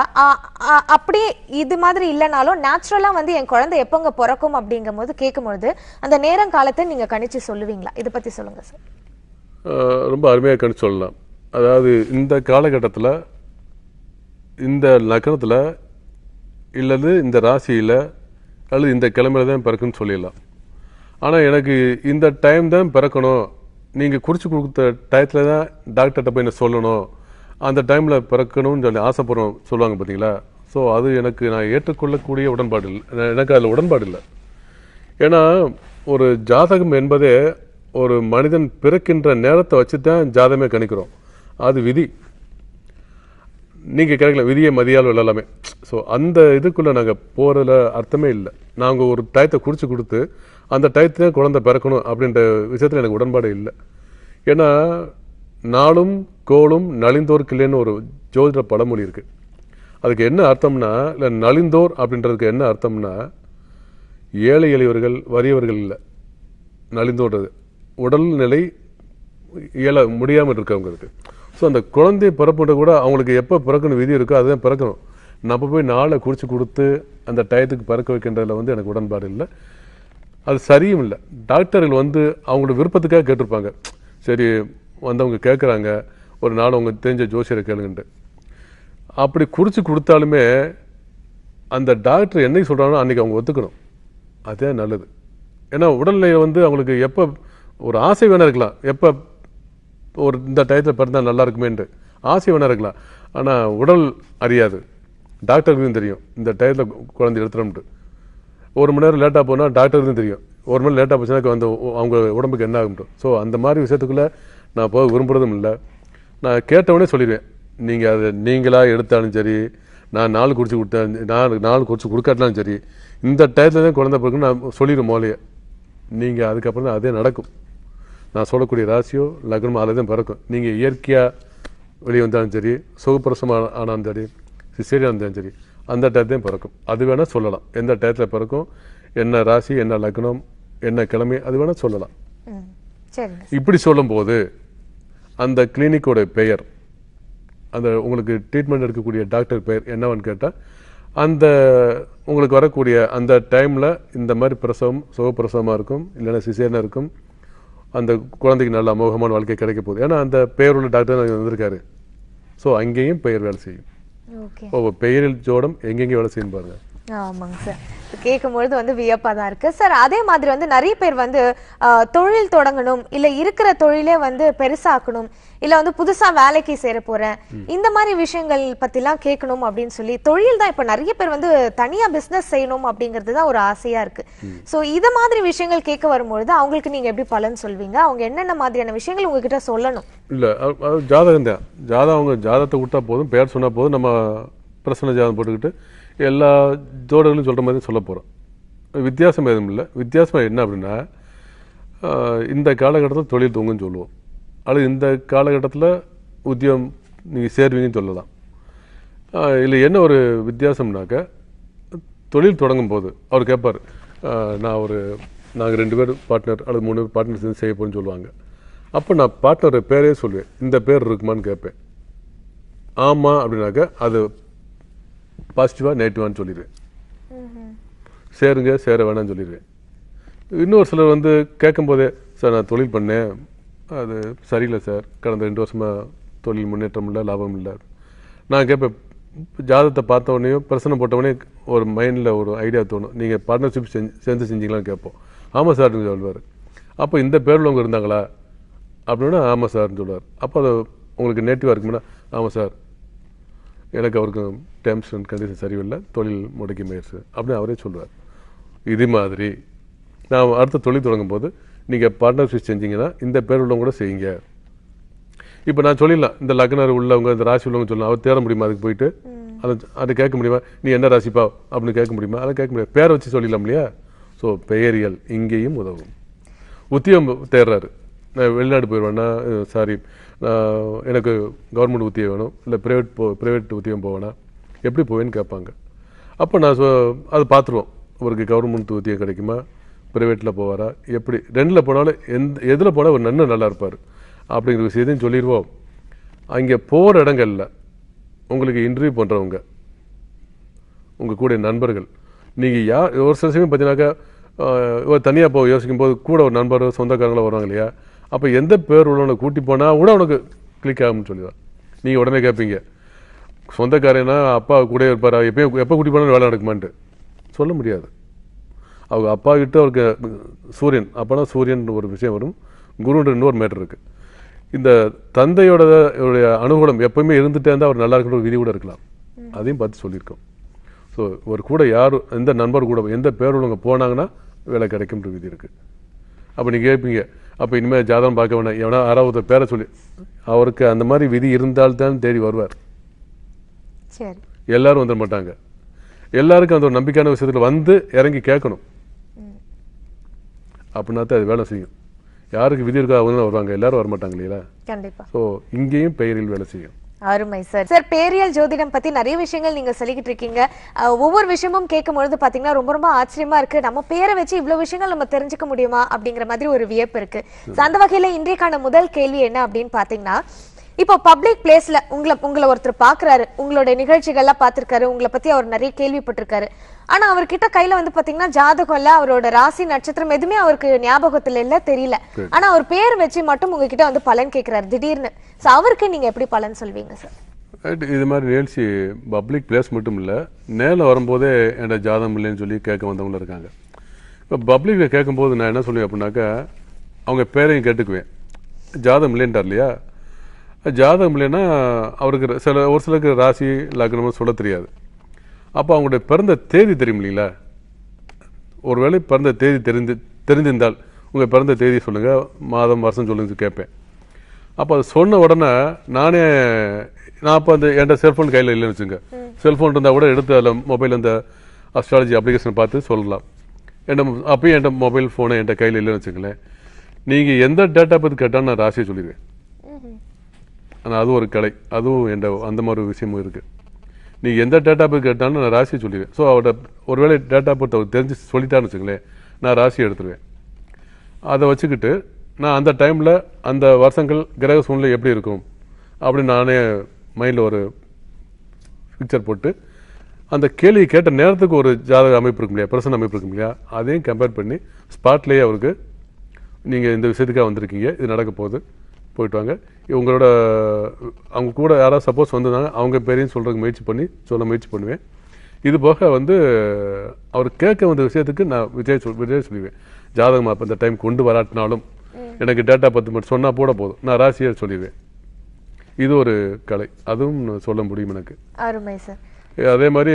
அப்படியே இது மாதிரி இல்லைனாலும் நேச்சுரலா வந்து என் குழந்தை எப்போங்க பிறக்கும் அப்படிங்கும் போது பொழுது அந்த நேரம் காலத்தை நீங்க கணிச்சு சொல்லுவீங்களா இதை பத்தி சொல்லுங்க சார் ரொம்ப அருமையாக கணிச்சு சொல்லலாம் அதாவது இந்த காலகட்டத்தில் இந்த நகரத்தில் இல்லது இந்த ராசியில் அல்லது இந்த கிழமையில் தான் பிறக்குன்னு சொல்லிடலாம் ஆனால் எனக்கு இந்த டைம் தான் பிறக்கணும் நீங்கள் குறித்து கொடுத்த டயத்தில் தான் டாக்டர்கிட்ட போய் என்ன சொல்லணும் அந்த டைமில் பிறக்கணும்னு சொல்லி ஆசைப்படுறோம் சொல்லுவாங்க பார்த்தீங்களா ஸோ அது எனக்கு நான் ஏற்றுக்கொள்ளக்கூடிய உடன்பாடு இல்லை எனக்கு அதில் உடன்பாடு இல்லை ஏன்னா ஒரு ஜாதகம் என்பதே ஒரு மனிதன் பிறக்கின்ற நேரத்தை வச்சு தான் ஜாதகமே கணிக்கிறோம் அது விதி நீங்கள் கிடைக்கல விதியை மதியால் எல்லாமே ஸோ அந்த இதுக்குள்ளே நாங்கள் போகிறதுல அர்த்தமே இல்லை நாங்கள் ஒரு டயத்தை குறித்து கொடுத்து அந்த டயத்துல குழந்தை பிறக்கணும் அப்படின்ற விஷயத்தில் எனக்கு உடன்பாடு இல்லை ஏன்னா நாளும் கோளும் நலிந்தோருக்கு இல்லைன்னு ஒரு ஜோதிட பழமொழி இருக்குது அதுக்கு என்ன அர்த்தம்னா இல்லை நலிந்தோர் அப்படின்றதுக்கு என்ன அர்த்தம்னா ஏழை எளியவர்கள் வறியவர்கள் இல்லை நலிந்தோன்றது உடல்நிலை இயல முடியாமல் இருக்கவங்களுக்கு ஸோ அந்த குழந்தை பிறப்புன்ற கூட அவங்களுக்கு எப்போ பிறக்கணும் விதி இருக்கோ அதுதான் பிறக்கணும் நம்ம போய் நாளை குறித்து கொடுத்து அந்த டயத்துக்கு பிறக்க வைக்கின்றதில் வந்து எனக்கு உடன்பாடு இல்லை அது சரியும் இல்லை டாக்டர்கள் வந்து அவங்களோட விருப்பத்துக்காக கேட்டிருப்பாங்க சரி வந்தவங்க கேட்குறாங்க ஒரு நாள் அவங்க தெரிஞ்ச ஜோசியரை கேளுங்கன்ட்டு அப்படி குறித்து கொடுத்தாலுமே அந்த டாக்டர் என்னைக்கு சொல்கிறாங்களோ அன்றைக்கி அவங்க ஒத்துக்கணும் அதே நல்லது ஏன்னா உடல்நிலையை வந்து அவங்களுக்கு எப்போ ஒரு ஆசை வேணா இருக்கலாம் எப்போ ஒரு இந்த டயத்தில் பிறந்தால் நல்லா இருக்குமேன்ட்டு ஆசை வேணா இருக்கலாம் ஆனால் உடல் அறியாது டாக்டருக்கும் தெரியும் இந்த டயத்தில் குழந்தை எடுத்துகிறோம்ட்டு ஒரு மணி நேரம் லேட்டாக போனால் டாக்டர்னு தெரியும் ஒரு மணி லேட்டாக போச்சுன்னா அந்த அவங்க உடம்புக்கு என்ன ஆகும்ட்டும் ஸோ அந்த மாதிரி விஷயத்துக்குள்ளே நான் போக விரும்புகிறதும் இல்லை நான் கேட்டவொடனே சொல்லிடுவேன் நீங்கள் அதை நீங்களாக எடுத்தாலும் சரி நான் நாள் குடிச்சு கொடுத்தா நான் நாள் குடிச்சு கொடுக்காட்டாலும் சரி இந்த டயத்தில் தான் குழந்தை பிறகுன்னு நான் சொல்லிடுவோம் மோலையை நீங்கள் அதுக்கப்புறம் தான் அதே நடக்கும் நான் சொல்லக்கூடிய ராசியோ லக்னமோ அதில் தான் பிறக்கும் நீங்கள் இயற்கையாக வெளியே வந்தாலும் சரி சுகப்பிரசமாக ஆனாலும் சரி சிசேரியாக இருந்தாலும் சரி அந்த டயத்தையும் பிறக்கும் அது வேணால் சொல்லலாம் எந்த டயத்தில் பிறக்கும் என்ன ராசி என்ன லக்னம் என்ன கிழமை அது வேணால் சொல்லலாம் இப்படி சொல்லும்போது அந்த கிளினிக்கோட பெயர் அந்த உங்களுக்கு ட்ரீட்மெண்ட் எடுக்கக்கூடிய டாக்டர் பெயர் என்னவன்னு கேட்டால் அந்த உங்களுக்கு வரக்கூடிய அந்த டைமில் இந்த மாதிரி பிரசவம் சுகப்பிரசவமாக இருக்கும் இல்லைன்னா சிசேனா இருக்கும் அந்த குழந்தைக்கு நல்ல அமோகமான வாழ்க்கை கிடைக்க போகுது ஏன்னா அந்த பெயருள்ள டாக்டர் வந்திருக்காரு ஸோ அங்கேயும் பெயர் வேலை செய்யும் ஓகே பெயரில் ஜோடம் எங்கெங்கே வேலை செய்யும் பாருங்க ஆமாங்க சார் கேட்கும்பொழுது வந்து வியப்பாக தான் இருக்குது சார் அதே மாதிரி வந்து நிறைய பேர் வந்து தொழில் தொடங்கணும் இல்லை இருக்கிற தொழிலே வந்து பெருசாக்கணும் இல்ல வந்து புதுசா வேலைக்கு சேர போறேன் இந்த மாதிரி விஷயங்கள் எல்லாம் கேட்கணும் அப்படின்னு சொல்லி தொழில் தான் இப்ப நிறைய பேர் வந்து தனியா பிசினஸ் செய்யணும் அப்படிங்கிறது தான் ஒரு ஆசையா இருக்கு சோ இத மாதிரி விஷயங்கள் கேட்க வரும்பொழுது அவங்களுக்கு நீங்க எப்படி பலன் சொல்வீங்க அவங்க என்னென்ன மாதிரியான விஷயங்கள் உங்ககிட்ட சொல்லணும் இல்ல ஜாதகம் தான் ஜாதகம் அவங்க ஜாதகத்தை கொடுத்தா போதும் பேர் சொன்னா போதும் நம்ம பிரசன்ன ஜாதகம் போட்டுக்கிட்டு எல்லா ஜோடர்களும் சொல்கிற மாதிரி சொல்ல போறோம் வித்தியாசம் எதுவும் இல்லை வித்தியாசம் என்ன அப்படின்னா இந்த காலகட்டத்தில் தொழில் தூங்குன்னு சொல்லுவோம் அல்லது இந்த காலகட்டத்தில் உத்தியோகம் நீங்கள் சேருவீங்கன்னு சொல்லலாம் இல்லை என்ன ஒரு வித்தியாசம்னாக்க தொழில் தொடங்கும் போது அவர் கேட்பார் நான் ஒரு நாங்கள் ரெண்டு பேர் பார்ட்னர் அல்லது மூணு பேர் பார்ட்னர் சேர்ந்து செய்ய போகிறேன்னு சொல்லுவாங்க அப்போ நான் பார்ட்னர் பேரே சொல்லுவேன் இந்த பேர் இருக்குமான்னு கேட்பேன் ஆமாம் அப்படின்னாக்க அது பாசிட்டிவாக நெகட்டிவான்னு சொல்லிடுவேன் சேருங்க சேர வேணாம்னு சொல்லிடுவேன் இன்னொரு சிலர் வந்து கேட்கும்போதே சார் நான் தொழில் பண்ணேன் அது சரியில்லை சார் கடந்த ரெண்டு வருஷமாக தொழில் முன்னேற்றம் இல்லை லாபம் இல்லை நான் கேட்பேன் ஜாதத்தை உடனே பிரச்சனை போட்டவொடனே ஒரு மைண்டில் ஒரு ஐடியா தோணும் நீங்கள் பார்ட்னர்ஷிப் செஞ்சு சேர்ந்து செஞ்சீங்களான்னு கேட்போம் ஆமாம் சார்னு சொல்வார் அப்போ இந்த பேரில் அவங்க இருந்தாங்களா அப்படின்னா ஆமாம் சார்னு சொல்லுவார் அப்போ அது உங்களுக்கு நேட்டிவாக இருக்குன்னா ஆமாம் சார் எனக்கு அவருக்கு டேர்ம்ஸ் அண்ட் கண்டிஷன் சரியில்லை தொழில் முடக்கி முயற்சி அப்படின்னு அவரே சொல்லுவார் இது மாதிரி நான் அடுத்த தொழில் தொடங்கும் போது நீங்கள் பார்ட்னர்ஷிப் செஞ்சீங்கன்னா இந்த பேர் உள்ளவங்க கூட செய்யுங்க இப்போ நான் சொல்லிடலாம் இந்த லக்னர் உள்ளவங்க இந்த ராசி உள்ளவங்க சொல்லலாம் அவர் தேட முடியுமா அதுக்கு போயிட்டு அதை அதை கேட்க முடியுமா நீ என்ன ராசிப்பா அப்படின்னு கேட்க முடியுமா அதை கேட்க முடியாது பேரை வச்சு சொல்லிடலாம் இல்லையா ஸோ பெயரியல் இங்கேயும் உதவும் உத்தியம் தேடுறாரு நான் வெளிநாடு போயிடுவேன்னா சாரி எனக்கு கவர்மெண்ட் உத்தியம் வேணும் இல்லை ப்ரைவேட் போ ப்ரைவேட் உத்தியம் போவேனா எப்படி போவேன்னு கேட்பாங்க அப்போ நான் அது பார்த்துருவோம் அவருக்கு கவர்மெண்ட் உத்தியம் கிடைக்குமா ப்ரைவேட்டில் போவாரா எப்படி ரெண்டில் போனாலும் எந்த எதில் போனால் ஒரு நன்மை நல்லா இருப்பார் அப்படிங்கிற விஷயத்தையும் சொல்லிடுவோம் அங்கே போகிற இடங்களில் உங்களுக்கு இன்டர்வியூ பண்ணுறவங்க உங்கள் கூட நண்பர்கள் நீங்கள் யார் ஒரு சில சமயம் பார்த்தீங்கன்னாக்கா ஒரு தனியாக போக யோசிக்கும் போது கூட ஒரு நண்பர் சொந்தக்காரங்களாக வருவாங்க இல்லையா அப்போ எந்த பேர் உள்ளவனை கூட்டி போனால் கூட உனக்கு கிளிக் ஆகும்னு சொல்லிடுறான் நீங்கள் உடனே கேட்பீங்க சொந்தக்காரன்னா அப்பா கூட இருப்பாரா எப்பயும் எப்போ கூட்டி போனாலும் வேலை நடக்குமான்ட்டு சொல்ல முடியாது அவங்க அப்பா கிட்ட அவருக்கு சூரியன் அப்போனா சூரியன் ஒரு விஷயம் வரும் குருன்ற இன்னொரு மேட்டர் இருக்குது இந்த தந்தையோட அனுகூலம் எப்பவுமே இருந்துகிட்டே இருந்தால் அவர் நல்லா இருக்கிற ஒரு விதி கூட இருக்கலாம் அதையும் பார்த்து சொல்லியிருக்கோம் ஸோ ஒரு கூட யார் எந்த நண்பர் கூட எந்த பேருள்ளவங்க போனாங்கன்னா வேலை கிடைக்கும்ன்ற விதி இருக்குது அப்போ நீங்கள் கேட்பீங்க அப்போ இனிமேல் ஜாதகம் பார்க்க வேணாம் எவனா ஆறாவது பேரை சொல்லி அவருக்கு அந்த மாதிரி விதி இருந்தால்தான் தேடி வருவார் எல்லாரும் வந்துட மாட்டாங்க எல்லாருக்கும் அந்த ஒரு நம்பிக்கையான விஷயத்தில் வந்து இறங்கி கேட்கணும் அப்படின்னா தான் அது வேலை செய்யும் யாருக்கு விதி இருக்கா அவங்க வருவாங்க எல்லாரும் வரமாட்டாங்க இல்லையா கண்டிப்பா ஸோ இங்கேயும் பெயரில் வேலை செய்யும் அருமை சார் சார் பேரியல் ஜோதிடம் பத்தி நிறைய விஷயங்கள் நீங்க சொல்லிக்கிட்டு இருக்கீங்க ஒவ்வொரு விஷயமும் கேட்கும் பொழுது பாத்தீங்கன்னா ரொம்ப ரொம்ப ஆச்சரியமா இருக்கு நம்ம பேரை வச்சு இவ்வளவு விஷயங்கள் நம்ம தெரிஞ்சுக்க முடியுமா அப்படிங்கிற மாதிரி ஒரு வியப்பு இருக்கு அந்த வகையில இன்றைக்கான முதல் கேள்வி என்ன அப்படின்னு பாத்தீங்கன்னா இப்போ பப்ளிக் பிளேஸ்ல உங்களை உங்களை ஒருத்தர் பாக்குறாரு உங்களுடைய நிகழ்ச்சிகள்லாம் பார்த்திருக்காரு உங்களை பத்தி அவர் நிறைய கேள்விப்பட்டிருக்காரு ஆனா அவர்கிட்ட கையில வந்து பாத்தீங்கன்னா ஜாதகம் இல்ல அவரோட ராசி நட்சத்திரம் எதுவுமே அவருக்கு ஞாபகத்துல இல்ல தெரியல ஆனா அவர் பேர் வச்சு மட்டும் உங்ககிட்ட வந்து பலன் கேட்கிறாரு திடீர்னு சோ அவருக்கு நீங்க எப்படி பலன் சொல்வீங்க சார் ரைட் இது மாதிரி நிகழ்ச்சி பப்ளிக் பிளேஸ் மட்டும் இல்லை நேரில் வரும்போதே என்ன ஜாதகம் இல்லைன்னு சொல்லி கேட்க வந்தவங்களும் இருக்காங்க இப்போ பப்ளிக்கில் கேட்கும்போது நான் என்ன சொல்லுவேன் அப்படின்னாக்கா அவங்க பேரையும் கேட்டுக்குவேன் ஜாதகம் இல்லைன்ட்டார் இல்லையா ஜாதகம் இல்லைன்னா அவருக்கு சில ஒரு சிலருக்கு ராசி லக்னம்னு சொல்ல தெரியாது அப்போ அவங்களுடைய பிறந்த தேதி தெரியும் இல்லைங்களா ஒருவேளை பிறந்த தேதி தெரிந்து தெரிந்திருந்தால் உங்கள் பிறந்த தேதி சொல்லுங்கள் மாதம் வருஷம் சொல்லுங்க கேட்பேன் அப்போ அது சொன்ன உடனே நானே நான் அப்போ அந்த என்கிட்ட செல்ஃபோன் கையில் இல்லைன்னு வச்சுங்க செல்ஃபோன் இருந்தால் கூட எடுத்து அதில் மொபைல் அந்த அஸ்ட்ராலஜி அப்ளிகேஷன் பார்த்து சொல்லலாம் என்கிட்ட அப்பயும் என்கிட்ட மொபைல் ஃபோனை என்கிட்ட கையில் இல்லைன்னு வச்சுங்களேன் நீங்கள் எந்த டேட்டா பற்றி கேட்டாலும் நான் ராசியை சொல்லிடுவேன் ஆனால் அது ஒரு கலை அதுவும் என் அந்த மாதிரி ஒரு விஷயமும் இருக்குது நீங்கள் எந்த டேட்டா போய் கேட்டாலும் நான் ராசியை சொல்லிடுவேன் ஸோ அவட ஒருவேளை டேட்டா போட்டு அவர் தெரிஞ்சு சொல்லிட்டான்னு வச்சுங்களேன் நான் ராசியை எடுத்துருவேன் அதை வச்சுக்கிட்டு நான் அந்த டைமில் அந்த வருஷங்கள் கிரக சூழ்நிலை எப்படி இருக்கும் அப்படின்னு நானே மைண்டில் ஒரு பிக்சர் போட்டு அந்த கேள்வி கேட்ட நேரத்துக்கு ஒரு ஜாதக அமைப்பு இருக்கும் இல்லையா பர்சன் அமைப்பு இருக்கும் இல்லையா அதையும் கம்பேர் பண்ணி ஸ்பாட்லேயே அவருக்கு நீங்கள் இந்த விஷயத்துக்காக வந்திருக்கீங்க இது நடக்க போகுது போயிட்டு வாங்க உங்களோட அவங்க கூட யாராவது சப்போஸ் வந்திருந்தாங்க அவங்க பேரையும் சொல்கிறதுக்கு முயற்சி பண்ணி சொல்ல முயற்சி பண்ணுவேன் இது போக வந்து அவர் கேட்க வந்த விஷயத்துக்கு நான் விஜய் சொல் விஜய் சொல்லுவேன் ஜாதகமாக அப்போ இந்த டைம் கொண்டு வராட்டினாலும் எனக்கு டேட்டா பத்து மட்டும் சொன்னால் கூட போதும் நான் ராசியை சொல்லிடுவேன் இது ஒரு கலை அதுவும் சொல்ல முடியும் எனக்கு அருமை சார் அதே மாதிரி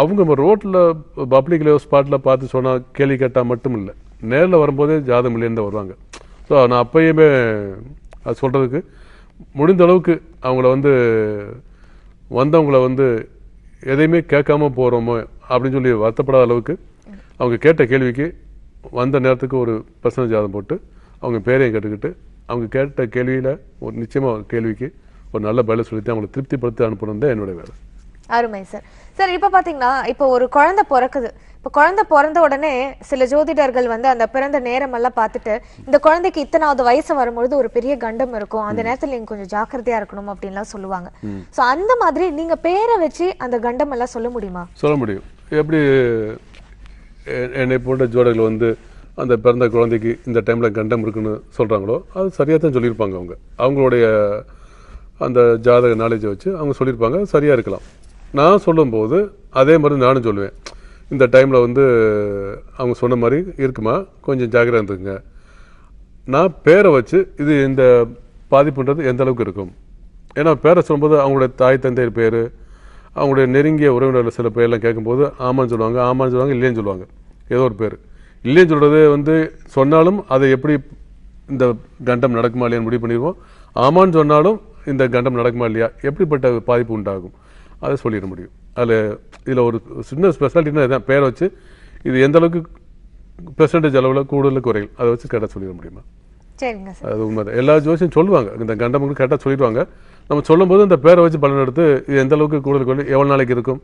அவங்க ரோட்டில் பப்ளிக்ல ஸ்பாட்டில் பார்த்து சொன்னால் கேள்வி கேட்டால் மட்டும் இல்லை நேரில் வரும்போதே ஜாதகம் இல்லைன்னு வருவாங்க ஸோ நான் அப்பயுமே அது சொல்கிறதுக்கு முடிந்த அளவுக்கு அவங்கள வந்து வந்தவங்கள வந்து எதையுமே கேட்காம போகிறோமோ அப்படின்னு சொல்லி வருத்தப்படாத அளவுக்கு அவங்க கேட்ட கேள்விக்கு வந்த நேரத்துக்கு ஒரு பர்சன்டேஜ் ஜாதம் போட்டு அவங்க பேரையும் கேட்டுக்கிட்டு அவங்க கேட்ட கேள்வியில் ஒரு நிச்சயமாக கேள்விக்கு ஒரு நல்ல பதிலை சொல்லி அவங்களை திருப்திப்படுத்தி அனுப்பணும் தான் என்னுடைய வேலை அருமை சார் சார் இப்போ பார்த்தீங்கன்னா இப்போ ஒரு குழந்தை பிறக்குது இப்போ குழந்தை பிறந்த உடனே சில ஜோதிடர்கள் வந்து அந்த பிறந்த நேரமெல்லாம் பார்த்துட்டு இந்த குழந்தைக்கு இத்தனாவது வயசு வரும்பொழுது ஒரு பெரிய கண்டம் இருக்கும் அந்த நேரத்தில் நீங்கள் கொஞ்சம் ஜாக்கிரதையாக இருக்கணும் அப்படின்லாம் சொல்லுவாங்க ஸோ அந்த மாதிரி நீங்கள் பேரை வச்சு அந்த கண்டம் எல்லாம் சொல்ல முடியுமா சொல்ல முடியும் எப்படி என்னை போன்ற ஜோடர்கள் வந்து அந்த பிறந்த குழந்தைக்கு இந்த டைமில் கண்டம் இருக்குன்னு சொல்கிறாங்களோ அது சரியாக தான் சொல்லியிருப்பாங்க அவங்க அவங்களுடைய அந்த ஜாதக நாலேஜை வச்சு அவங்க சொல்லியிருப்பாங்க சரியாக இருக்கலாம் நான் சொல்லும்போது அதே மாதிரி நானும் சொல்லுவேன் இந்த டைமில் வந்து அவங்க சொன்ன மாதிரி இருக்குமா கொஞ்சம் ஜாக்கிரதை இருந்துக்குங்க நான் பேரை வச்சு இது இந்த பாதிப்புன்றது எந்த அளவுக்கு இருக்கும் ஏன்னா பேரை சொல்லும்போது அவங்களுடைய தாய் தந்தையர் பேர் அவங்களுடைய நெருங்கிய உறவினர்கள் சில பேர்லாம் கேட்கும்போது ஆமான்னு சொல்லுவாங்க ஆமான்னு சொல்லுவாங்க இல்லைன்னு சொல்லுவாங்க ஏதோ ஒரு பேர் இல்லைன்னு சொல்கிறது வந்து சொன்னாலும் அதை எப்படி இந்த கண்டம் நடக்குமா இல்லையான்னு முடிவு பண்ணிடுவோம் ஆமான்னு சொன்னாலும் இந்த கண்டம் நடக்குமா இல்லையா எப்படிப்பட்ட பாதிப்பு உண்டாகும் அதை சொல்லிட முடியும் அதில் இதில் ஒரு சின்ன ஸ்பெஷாலிட்டினா இதுதான் பேரை வச்சு இது எந்த அளவுக்கு பெர்சன்டேஜ் அளவில் கூடுதல் குறையும் அதை வச்சு கேட்டால் சொல்லிட முடியுமா சரிங்க அது உண்மை எல்லா ஜோசியும் சொல்லுவாங்க இந்த கண்டமுக்கு கரெக்டாக சொல்லிடுவாங்க நம்ம சொல்லும்போது இந்த பேரை வச்சு பலன் எடுத்து இது எந்த அளவுக்கு கூடுதல் குறையும் எவ்வளோ நாளைக்கு இருக்கும்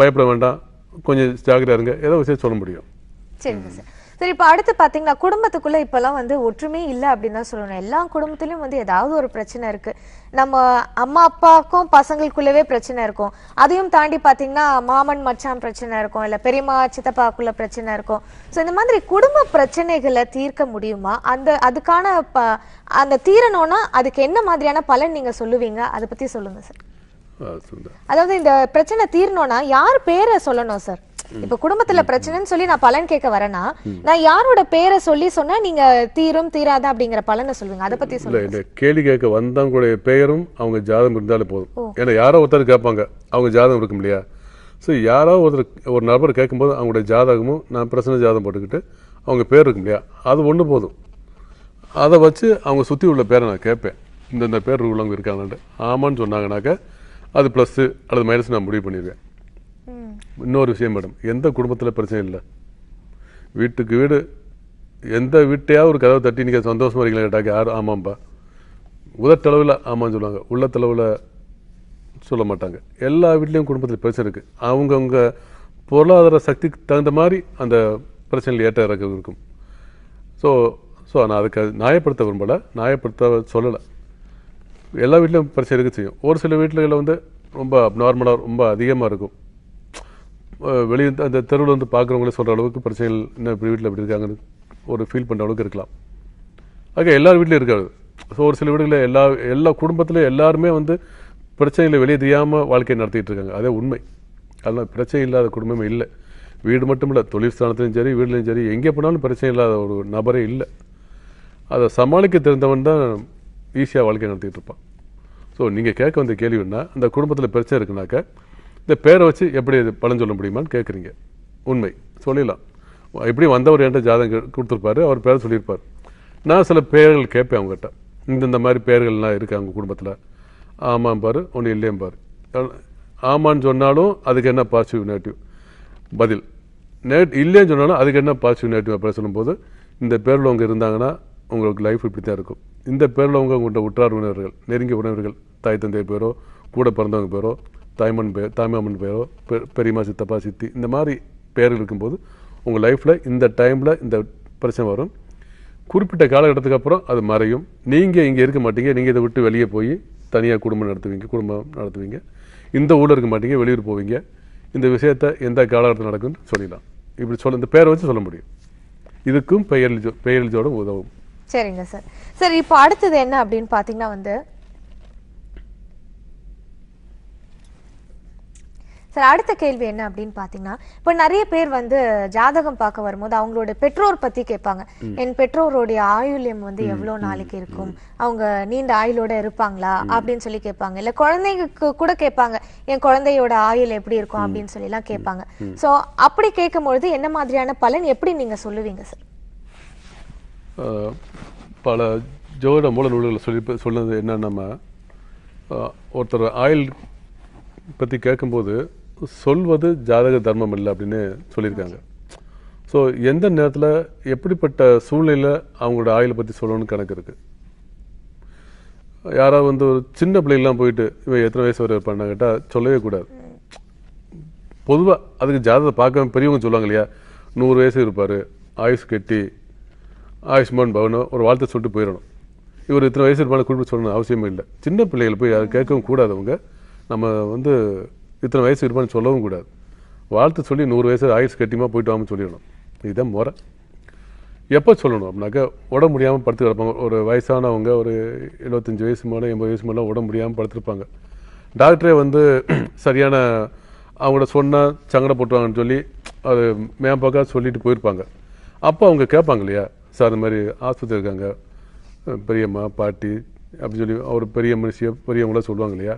பயப்பட வேண்டாம் கொஞ்சம் ஜாக்கிரதா இருங்க ஏதோ விஷயம் சொல்ல முடியும் சரிங்க சார் சரி இப்போ அடுத்து பார்த்தீங்கன்னா குடும்பத்துக்குள்ளே இப்போல்லாம் வந்து ஒற்றுமே இல்லை அப்படின்னு தான் சொல்லணும் எல்லா குடும்பத்துலேயும் வந்து ஏதாவது ஒரு பிரச்சனை இருக்குது நம்ம அம்மா அப்பாவுக்கும் பசங்களுக்குள்ளவே பிரச்சனை இருக்கும் அதையும் தாண்டி பார்த்தீங்கன்னா மாமன் மச்சான் பிரச்சனை இருக்கும் இல்லை பெரியம்மா சித்தப்பாக்குள்ள பிரச்சனை இருக்கும் ஸோ இந்த மாதிரி குடும்ப பிரச்சனைகளை தீர்க்க முடியுமா அந்த அதுக்கான ப அந்த தீரணும்னா அதுக்கு என்ன மாதிரியான பலன் நீங்கள் சொல்லுவீங்க அதை பற்றி சொல்லுங்கள் சார் அதாவது இந்த பிரச்சனை தீரணும்னா யார் பேரை சொல்லணும் சார் இப்ப குடும்பத்துல பிரச்சனைன்னு சொல்லி நான் பலன் கேட்க வரேன்னா நான் யாரோட பேரை சொல்லி சொன்னா நீங்க தீரும் தீராத அப்படிங்கிற பலனை சொல்லுவீங்க அதை பத்தி சொல்லுங்க கேள்வி கேட்க கூட பெயரும் அவங்க ஜாதகம் இருந்தாலும் போதும் ஏன்னா யாரோ ஒருத்தர் கேட்பாங்க அவங்க ஜாதகம் இருக்கும் இல்லையா ஸோ யாரோ ஒருத்தர் ஒரு நபர் கேட்கும்போது அவங்களுடைய ஜாதகமும் நான் பிரச்சனை ஜாதகம் போட்டுக்கிட்டு அவங்க பேர் இருக்கும் இல்லையா அது ஒன்று போதும் அதை வச்சு அவங்க சுற்றி உள்ள பேரை நான் கேட்பேன் இந்தந்த பேர் உள்ளவங்க இருக்காங்கன்ட்டு ஆமான்னு சொன்னாங்கனாக்க அது ப்ளஸ்ஸு அல்லது மைனஸ் நான் முடிவு பண்ணிடுவேன் இன்னொரு விஷயம் மேடம் எந்த குடும்பத்தில் பிரச்சனை இல்லை வீட்டுக்கு வீடு எந்த வீட்டையாவது ஒரு கதவை தட்டி நீங்கள் சந்தோஷமாக இருக்கீங்களா கேட்டாக்க யார் ஆமாம்பா உதட்டளவில் ஆமான்னு சொல்லுவாங்க உள்ளத்தளவில் சொல்ல மாட்டாங்க எல்லா வீட்லேயும் குடும்பத்தில் பிரச்சனை இருக்குது அவங்கவுங்க பொருளாதார சக்திக்கு தகுந்த மாதிரி அந்த பிரச்சனையில் ஏற்ற இறக்க இருக்கும் ஸோ ஸோ நான் அதுக்கு நியாயப்படுத்த விரும்பலை நியாயப்படுத்த சொல்லலை எல்லா வீட்லேயும் பிரச்சனை இருக்க செய்யும் ஒரு சில வீட்டில் வந்து ரொம்ப நார்மலாக ரொம்ப அதிகமாக இருக்கும் வெளியே அந்த தெருவில் வந்து பார்க்குறவங்களே சொல்கிற அளவுக்கு பிரச்சனைகள் என்ன இப்படி வீட்டில் எப்படி இருக்காங்கன்னு ஒரு ஃபீல் பண்ணுற அளவுக்கு இருக்கலாம் ஆக எல்லார் வீட்லேயும் இருக்காது ஸோ ஒரு சில வீடுகளில் எல்லா எல்லா குடும்பத்திலையும் எல்லாருமே வந்து பிரச்சனைகளை வெளியே தெரியாமல் வாழ்க்கையை நடத்திட்டு இருக்காங்க அதே உண்மை அதெல்லாம் பிரச்சனை இல்லாத குடும்பமே இல்லை வீடு மட்டும் இல்லை தொழில் ஸ்தானத்துலையும் சரி வீடுலையும் சரி எங்கே போனாலும் பிரச்சனை இல்லாத ஒரு நபரே இல்லை அதை சமாளிக்க தெரிந்தவன் தான் ஈஸியாக வாழ்க்கையை நடத்திட்டு இருப்பான் ஸோ நீங்கள் கேட்க வந்த கேள்வின்னா அந்த குடும்பத்தில் பிரச்சனை இருக்குனாக்க இந்த பேரை வச்சு எப்படி இது பலன் சொல்ல முடியுமான்னு கேட்குறீங்க உண்மை சொல்லிடலாம் எப்படி வந்தவர் என்கிட்ட ஜாதகம் கொடுத்துருப்பாரு அவர் பேரை சொல்லியிருப்பார் நான் சில பேர்கள் கேட்பேன் அவங்ககிட்ட இந்த இந்த மாதிரி பேர்கள்லாம் இருக்குது அவங்க குடும்பத்தில் ஆமாம் பாரு ஒன்று இல்லையும் பாரு ஆமான்னு சொன்னாலும் அதுக்கு என்ன பாசிட்டிவ் நெகட்டிவ் பதில் நெகட் இல்லைன்னு சொன்னாலும் அதுக்கு என்ன பாசிட்டிவ் நெகட்டிவ் அப்படி சொல்லும்போது இந்த பேரில் அவங்க இருந்தாங்கன்னா உங்களுக்கு லைஃப் இப்படி தான் இருக்கும் இந்த பேரில் அவங்க உங்கள்கிட்ட உற்றார் உணவர்கள் நெருங்கிய உணர்வுகள் தாய் தந்தை பேரோ கூட பிறந்தவங்க பேரோ தாய்மன் பெயர் தாய்மாமன் பெயரோ பெரியம்மா சித்தப்பா சித்தி இந்த மாதிரி பேர் இருக்கும்போது உங்கள் லைஃப்பில் இந்த டைமில் இந்த பிரச்சனை வரும் குறிப்பிட்ட காலகட்டத்துக்கு அப்புறம் அது மறையும் நீங்கள் இங்கே இருக்க மாட்டீங்க நீங்கள் இதை விட்டு வெளியே போய் தனியாக குடும்பம் நடத்துவீங்க குடும்பம் நடத்துவீங்க இந்த ஊரில் இருக்க மாட்டீங்க வெளியூர் போவீங்க இந்த விஷயத்த எந்த காலகட்டத்தில் நடக்கும்னு சொல்லிடலாம் இப்படி சொல்ல இந்த பேரை வச்சு சொல்ல முடியும் இதுக்கும் பெயர் பெயரிஜோட உதவும் சரிங்க சார் சார் இப்போ அடுத்தது என்ன அப்படின்னு பார்த்தீங்கன்னா வந்து சார் அடுத்த கேள்வி என்ன அப்படின்னு பாத்தீங்கன்னா இப்ப நிறைய பேர் வந்து ஜாதகம் பார்க்க வரும்போது அவங்களோட பெற்றோர் பத்தி கேட்பாங்க என் பெற்றோருடைய ஆயுள்யம் வந்து எவ்வளவு நாளைக்கு இருக்கும் அவங்க நீண்ட ஆயுளோட இருப்பாங்களா அப்படின்னு சொல்லி கேட்பாங்க இல்ல குழந்தைங்களுக்கு கூட கேட்பாங்க என் குழந்தையோட ஆயுள் எப்படி இருக்கும் அப்படின்னு சொல்லி எல்லாம் கேட்பாங்க சோ அப்படி கேட்கும்பொழுது என்ன மாதிரியான பலன் எப்படி நீங்க சொல்லுவீங்க சார் பல ஜோதிட மூல நூல்களை சொல்லி சொன்னது என்னன்னா ஒருத்தர் ஆயில் பற்றி கேட்கும்போது சொல்வது ஜாதக தர்மம் இல்லை அப்படின்னு சொல்லியிருக்காங்க ஸோ எந்த நேரத்தில் எப்படிப்பட்ட சூழ்நிலையில் அவங்களோட ஆயிலை பற்றி சொல்லணும்னு கணக்கு இருக்குது யாராவது வந்து ஒரு சின்ன பிள்ளைகள்லாம் போயிட்டு இவன் எத்தனை வயசு வரை இருப்பான்னு கேட்டால் சொல்லவே கூடாது பொதுவாக அதுக்கு ஜாதகத்தை பார்க்க பெரியவங்க சொல்லுவாங்க இல்லையா நூறு வயசு இருப்பார் ஆயுஷ் கெட்டி ஆயுஷ்மான் பவனோ ஒரு வாழ்த்தை சொல்லிட்டு போயிடணும் இவர் இத்தனை வயசு இருப்பாங்க குறிப்பிட்டு சொல்லணும் அவசியமே இல்லை சின்ன பிள்ளைகள் போய் யாரும் கேட்கவும் கூடாதவங்க நம்ம வந்து இத்தனை வயசு இருப்பான்னு சொல்லவும் கூடாது வாழ்த்து சொல்லி நூறு வயசு ஆயுஷ் கட்டியமாக போயிட்டு வாங்க சொல்லிடணும் இதுதான் முறை எப்போ சொல்லணும் அப்படின்னாக்க உடம்பு முடியாமல் படுத்து கிடப்பாங்க ஒரு வயசானவங்க ஒரு எழுபத்தஞ்சி வயசு மேலே எண்பது வயசு மேலே உடம்பு முடியாமல் படுத்துருப்பாங்க டாக்டரே வந்து சரியான அவங்கள சொன்னால் போட்டுருவாங்கன்னு சொல்லி அது மேம்பாக்காக சொல்லிட்டு போயிருப்பாங்க அப்போ அவங்க கேட்பாங்க இல்லையா சார் இந்த மாதிரி ஆஸ்பத்திரி இருக்காங்க பெரியம்மா பாட்டி அப்படின்னு சொல்லி அவர் பெரிய மனுஷிய பெரியவங்களாம் சொல்லுவாங்க இல்லையா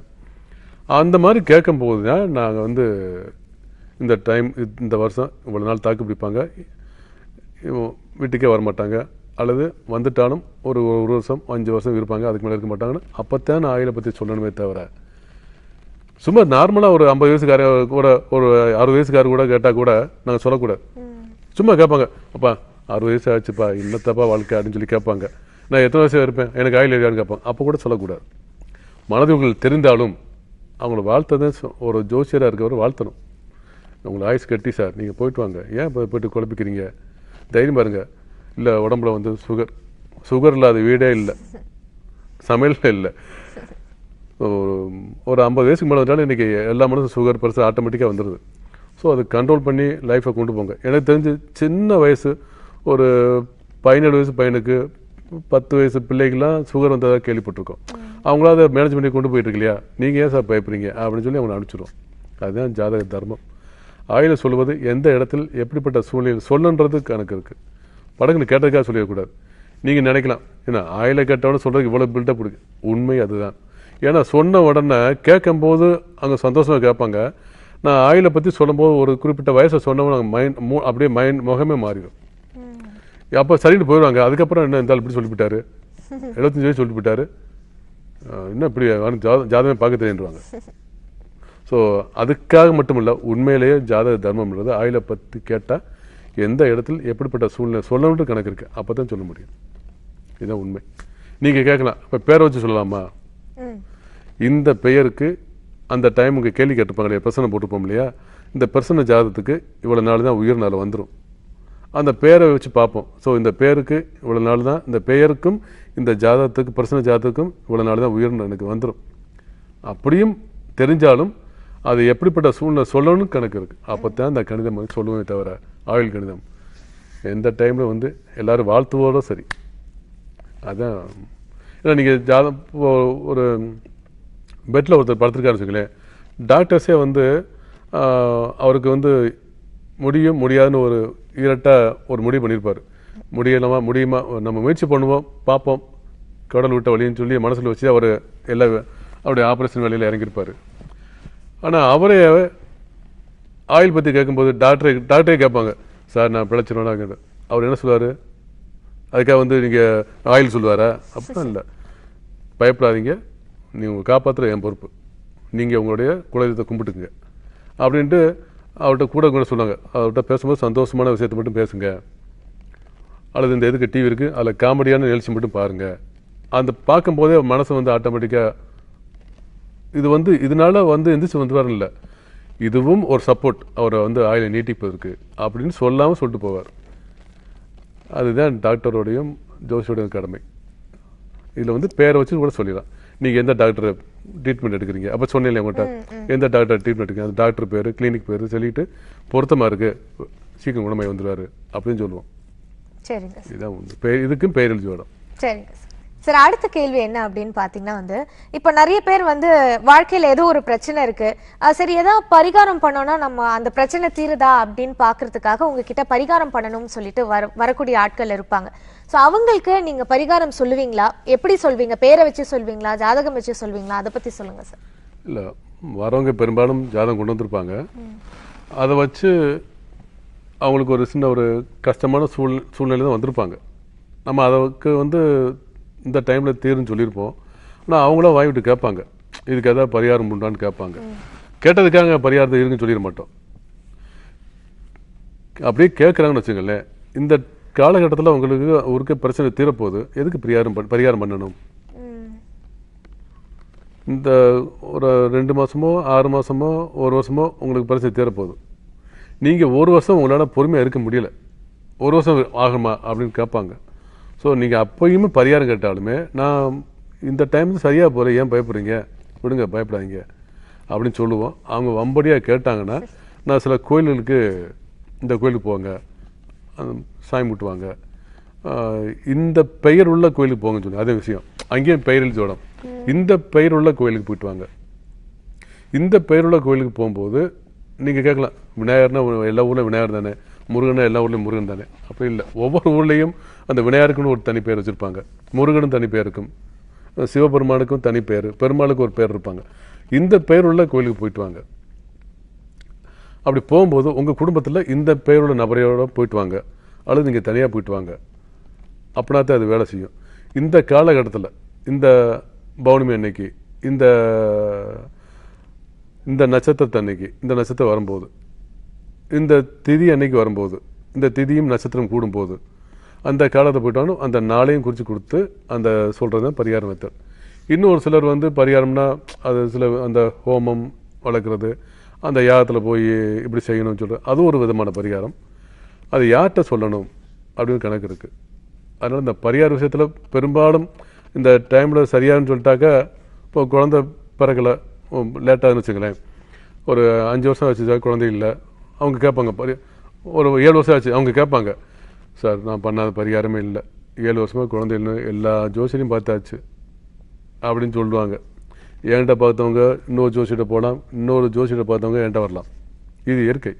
அந்த மாதிரி கேட்கும்போது தான் நாங்கள் வந்து இந்த டைம் இந்த வருஷம் இவ்வளோ நாள் தாக்கு பிடிப்பாங்க வீட்டுக்கே வரமாட்டாங்க அல்லது வந்துட்டாலும் ஒரு ஒரு வருஷம் அஞ்சு வருஷம் இருப்பாங்க அதுக்கு மேலே இருக்க மாட்டாங்கன்னு அப்போத்தான் நான் ஆயிலை பற்றி சொல்லணுமே தவிர சும்மா நார்மலாக ஒரு ஐம்பது வயசுக்கார கூட ஒரு அறுபது வயசுக்கார கூட கேட்டால் கூட நாங்கள் சொல்லக்கூடாது சும்மா கேட்பாங்க அப்பா அறுபது வயசு ஆச்சுப்பா இன்னத்தப்பா வாழ்க்கை அப்படின்னு சொல்லி கேட்பாங்க நான் எத்தனை வயசாக இருப்பேன் எனக்கு ஆயில் எழுதியான்னு கேட்பாங்க அப்போ கூட சொல்லக்கூடாது மனதுகள் தெரிந்தாலும் அவங்கள வாழ்த்ததே ஒரு ஜோசியராக இருக்கவர் வாழ்த்தணும் உங்களை ஆயுஸ் கட்டி சார் நீங்கள் போயிட்டு வாங்க ஏன் இப்போ போயிட்டு குழப்பிக்கிறீங்க தைரியம் பாருங்கள் இல்லை உடம்புல வந்து சுகர் சுகர் இல்லாத வீடே இல்லை சமையல் இல்லை ஒரு ஒரு ஐம்பது வயசுக்கு மேலே வந்தாலும் இன்றைக்கி எல்லா மனசும் சுகர் பெருசாக ஆட்டோமேட்டிக்காக வந்துடுது ஸோ அதை கண்ட்ரோல் பண்ணி லைஃப்பை கொண்டு போங்க எனக்கு தெரிஞ்சு சின்ன வயசு ஒரு பதினேழு வயசு பையனுக்கு பத்து வயசு பிள்ளைகள்லாம் சுகர் வந்ததாக கேள்விப்பட்டிருக்கோம் அவங்களா அதை மேனேஜ்மெண்ட்டை கொண்டு போயிட்டு இல்லையா நீங்கள் ஏன் சார் பயப்படுறீங்க அப்படின்னு சொல்லி அவங்களை அனுப்பிச்சிடுவோம் அதுதான் ஜாதக தர்மம் ஆயில சொல்வது எந்த இடத்தில் எப்படிப்பட்ட சூழ்நிலை சொல்லுன்றது கணக்கு இருக்குது படங்களை கேட்டதுக்காக சொல்லிடக்கூடாது நீங்கள் நினைக்கலாம் ஏன்னா ஆயில கேட்டவொடனே சொல்கிறதுக்கு இவ்வளோ பில்டப் கொடுக்கு உண்மை அதுதான் ஏன்னா சொன்ன உடனே கேட்கும்போது அங்கே சந்தோஷமாக கேட்பாங்க நான் ஆயிலை பற்றி சொல்லும்போது ஒரு குறிப்பிட்ட வயசை சொன்னவங்க மைண்ட் மூ அப்படியே மைண்ட் முகமே மாறிடும் அப்போ சரின்னு போயிடுவாங்க அதுக்கப்புறம் என்ன இருந்தாலும் இப்படி சொல்லிவிட்டாரு எழுபத்தஞ்சு வயசு சொல்லிவிட்டாரு இன்னும் இப்படி ஜாதகமே பார்க்க தெரியுன்றாங்க ஸோ அதுக்காக மட்டும் இல்லை உண்மையிலேயே ஜாதக தர்மம்ன்றது ஆயில பற்றி கேட்டால் எந்த இடத்துல எப்படிப்பட்ட சூழ்நிலை சொல்லணுன்ற கணக்கு இருக்குது அப்போ தான் சொல்ல முடியும் இதுதான் உண்மை நீங்கள் கேட்கலாம் இப்போ பேரை வச்சு சொல்லலாமா இந்த பெயருக்கு அந்த டைமுக்கு கேள்வி கேட்டுப்பாங்க இல்லையா பிரசனை போட்டுப்போம் இல்லையா இந்த பிரசனை ஜாதத்துக்கு இவ்வளோ நாள் தான் உயிர் நாள் வந்துடும் அந்த பேரை வச்சு பார்ப்போம் ஸோ இந்த பேருக்கு இவ்வளோ நாள் தான் இந்த பெயருக்கும் இந்த ஜாதகத்துக்கு பிரசன ஜாதகத்துக்கும் இவ்வளோ நாள் தான் உயர்ந்து எனக்கு வந்துடும் அப்படியும் தெரிஞ்சாலும் அது எப்படிப்பட்ட சூழ்நிலை சொல்லணும்னு கணக்கு இருக்குது அப்போ தான் அந்த கணிதம் வந்து சொல்லுவேன் தவிர ஆயுள் கணிதம் எந்த டைமில் வந்து எல்லோரும் வாழ்த்துவோரோ சரி அதான் ஏன்னா நீங்கள் ஜாதம் ஒரு பெட்டில் ஒருத்தர் படுத்துருக்காரு வச்சுங்களேன் டாக்டர்ஸே வந்து அவருக்கு வந்து முடியும் முடியாதுன்னு ஒரு ஈரட்டாக ஒரு முடிவு பண்ணியிருப்பார் முடியலாமா முடியுமா நம்ம முயற்சி பண்ணுவோம் பார்ப்போம் கடல் விட்ட வழின்னு சொல்லி மனசில் வச்சு அவர் எல்லா அவருடைய ஆப்ரேஷன் வேலையில் இறங்கியிருப்பார் ஆனால் அவரே ஆயில் பற்றி கேட்கும்போது டாக்டரை டாக்டரே கேட்பாங்க சார் நான் பிழைச்சிருவேன் அவர் என்ன சொல்லுவார் அதுக்காக வந்து நீங்கள் ஆயில் சொல்லுவாரா அப்படிலாம் இல்லை பயப்படாதீங்க நீங்கள் காப்பாற்றுற என் பொறுப்பு நீங்கள் உங்களுடைய குலதெய்வத்தை கும்பிட்டுக்குங்க அப்படின்ட்டு அவர்கிட்ட கூட கூட சொன்னாங்க அவர்கிட்ட பேசும்போது சந்தோஷமான விஷயத்தை மட்டும் பேசுங்க அல்லது இந்த எதுக்கு டிவி இருக்குது அதில் காமெடியான நிகழ்ச்சி மட்டும் பாருங்கள் அந்த பார்க்கும்போதே மனசு வந்து ஆட்டோமேட்டிக்காக இது வந்து இதனால வந்து எந்திரிச்சு வந்து வரல இதுவும் ஒரு சப்போர்ட் அவரை வந்து ஆயில நீட்டிப்பதற்கு அப்படின்னு சொல்லாமல் சொல்லிட்டு போவார் அதுதான் டாக்டரோடையும் ஜோசியோடையும் கடமை இதில் வந்து பேரை வச்சு கூட சொல்லிடலாம் நீங்கள் எந்த டாக்டர் ட்ரீட்மெண்ட் எடுக்கிறீங்க அப்போ சொன்னேன் உங்கள்கிட்ட எந்த டாக்டர் ட்ரீட்மெண்ட் எடுக்கிறீங்க அந்த டாக்டர் பேர் கிளினிக் பேர் சொல்லிட்டு பொருத்தமாக இருக்கு சீக்கிரம் குணமாய் வந்துடுவார் அப்படின்னு சொல்லுவோம் சரிங்க இதுதான் இதுக்கும் பேரெழுதி வேணும் சரிங்க சரி அடுத்த கேள்வி என்ன அப்படின்னு பாத்தீங்கன்னா வந்து இப்ப நிறைய பேர் வந்து வாழ்க்கையில ஏதோ ஒரு பிரச்சனை இருக்கு சரி ஏதாவது பரிகாரம் பண்ணோம்னா நம்ம அந்த பிரச்சனை தீருதா அப்படின்னு பாக்குறதுக்காக உங்ககிட்ட பரிகாரம் பண்ணணும்னு சொல்லிட்டு வர வரக்கூடிய ஆட்கள் இருப்பாங்க ஸோ அவங்களுக்கு நீங்க பரிகாரம் சொல்லுவீங்களா எப்படி சொல்வீங்க பேரை வச்சு சொல்வீங்களா ஜாதகம் வச்சு சொல்வீங்களா அதை பத்தி சொல்லுங்க சார் இல்ல வரவங்க பெரும்பாலும் ஜாதகம் கொண்டு வந்திருப்பாங்க அதை வச்சு அவங்களுக்கு ஒரு சின்ன ஒரு கஷ்டமான சூழ் சூழ்நிலை தான் வந்திருப்பாங்க நம்ம அதற்கு வந்து இந்த டைமில் தீருன்னு சொல்லியிருப்போம் ஆனால் அவங்களாம் வாங்கிட்டு கேட்பாங்க இதுக்கு எதாவது பரிகாரம் உண்டான்னு கேட்பாங்க கேட்டதுக்காக பரிகாரத்தை இருக்குன்னு சொல்லிட மாட்டோம் அப்படியே கேட்குறாங்கன்னு வச்சுங்களேன் இந்த காலகட்டத்தில் உங்களுக்கு அவருக்கு பிரச்சனை தீரப்போகுது எதுக்கு பரிகாரம் பரிகாரம் பண்ணணும் இந்த ஒரு ரெண்டு மாதமோ ஆறு மாதமோ ஒரு வருஷமோ உங்களுக்கு பிரச்சனை தீரப்போகுது நீங்கள் ஒரு வருஷம் உங்களால் பொறுமையாக இருக்க முடியல ஒரு வருஷம் ஆகுமா அப்படின்னு கேட்பாங்க ஸோ நீங்கள் அப்போயுமே பரிகாரம் கேட்டாலுமே நான் இந்த டைம் சரியாக போகிற ஏன் பயப்படுறீங்க விடுங்க பயப்படாதீங்க அப்படின்னு சொல்லுவோம் அவங்க வம்படியாக கேட்டாங்கன்னா நான் சில கோயில்களுக்கு இந்த கோயிலுக்கு போங்க சாமி விட்டுவாங்க இந்த பெயர் உள்ள கோயிலுக்கு போங்கன்னு சொல்லி அதே விஷயம் அங்கேயும் பெயரில் ஜோடம் இந்த பெயர் உள்ள கோயிலுக்கு போயிட்டு வாங்க இந்த பெயருள்ள கோயிலுக்கு போகும்போது நீங்கள் கேட்கலாம் விநாயகர்னா எல்லா ஊரில் விநாயகர் தானே முருகன்னா எல்லா ஊர்லேயும் முருகன் தானே அப்படி இல்லை ஒவ்வொரு ஊர்லேயும் அந்த விநாயகருக்குன்னு ஒரு தனி பேர் வச்சுருப்பாங்க முருகனும் தனி பேர் இருக்கும் சிவபெருமானுக்கும் தனி பேர் பெருமாளுக்கு ஒரு பேர் இருப்பாங்க இந்த பெயருள்ள கோயிலுக்கு போயிட்டு வாங்க அப்படி போகும்போது உங்கள் குடும்பத்தில் இந்த பெயருள்ள நபரையோட போயிட்டு வாங்க அல்லது நீங்கள் தனியாக போயிட்டு வாங்க அப்படின்னா தான் அது வேலை செய்யும் இந்த காலகட்டத்தில் இந்த பௌர்ணமி அன்னைக்கு இந்த இந்த நட்சத்திரத்தை அன்னைக்கு இந்த நட்சத்திரம் வரும்போது இந்த திதி அன்னைக்கு வரும்போது இந்த திதியும் நட்சத்திரம் கூடும்போது அந்த காலத்தை போயிட்டாலும் அந்த நாளையும் குறித்து கொடுத்து அந்த சொல்கிறது தான் பரிகாரம் வைத்தல் இன்னும் ஒரு சிலர் வந்து பரிகாரம்னா அது சில அந்த ஹோமம் வளர்க்குறது அந்த யாகத்தில் போய் இப்படி செய்யணும்னு சொல்கிறது அதுவும் ஒரு விதமான பரிகாரம் அது யார்கிட்ட சொல்லணும் அப்படின்னு கணக்கு இருக்குது அதனால் இந்த பரிகார விஷயத்தில் பெரும்பாலும் இந்த டைமில் சரியானு சொல்லிட்டாக்கா இப்போ குழந்த பிறக்கலை லேட்டாகனு வச்சுக்கலேன் ஒரு அஞ்சு வருஷம் ஆச்சு குழந்தை இல்லை அவங்க கேட்பாங்க பரி ஒரு ஏழு வருஷம் ஆச்சு அவங்க கேட்பாங்க சார் நான் பண்ணாத பரிகாரமே இல்லை ஏழு வருஷமாக குழந்தை இல்லை எல்லா ஜோசியரையும் பார்த்தாச்சு அப்படின்னு சொல்லுவாங்க என்கிட்ட பார்த்தவங்க இன்னொரு ஜோசியிட்ட போகலாம் இன்னொரு ஜோசியிட்ட பார்த்தவங்க என்கிட்ட வரலாம் இது இயற்கை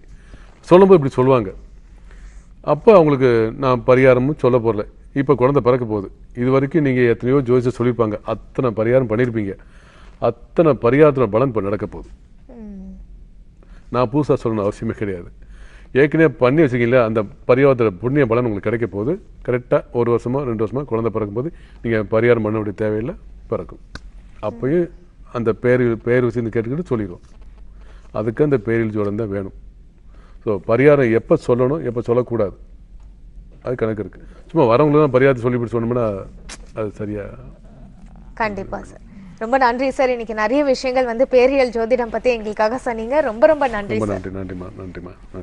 சொல்லும்போது இப்படி சொல்லுவாங்க அப்போ அவங்களுக்கு நான் பரிகாரமும் சொல்ல போகல இப்போ குழந்தை பிறக்க போகுது இது வரைக்கும் நீங்கள் எத்தனையோ ஜோதிஷ சொல்லியிருப்பாங்க அத்தனை பரிகாரம் பண்ணியிருப்பீங்க அத்தனை பரிகாரத்தில் பலன் இப்போ நடக்க போகுது நான் புதுசாக சொல்லணும் அவசியமே கிடையாது ஏற்கனவே பண்ணி வச்சுக்கீங்களா அந்த பரிகாரத்தில் புண்ணிய பலன் உங்களுக்கு கிடைக்க போது கரெக்டாக ஒரு வருஷமோ ரெண்டு குழந்த குழந்தை போது நீங்கள் பரிகாரம் பண்ண வேண்டிய தேவையில்லை பிறக்கும் அப்போயும் அந்த பேர் பேர் விஷயம் கேட்டுக்கிட்டு சொல்லிடுவோம் அதுக்கு அந்த பேரில் ஜோடம் தான் வேணும் ஸோ பரிகாரம் எப்போ சொல்லணும் எப்போ சொல்லக்கூடாது அது கணக்கு இருக்குது சும்மா வரவங்களுக்கு தான் பரிகாரத்தை சொல்லிவிட்டு சொன்னோம்னா அது சரியாக கண்டிப்பாக சார் ரொம்ப நன்றி சார் இன்னைக்கு நிறைய விஷயங்கள் வந்து பேரியல் ஜோதிடம் பற்றி எங்களுக்காக சொன்னீங்க ரொம்ப ரொம்ப நன்றி நன்றிமா நன்றிமா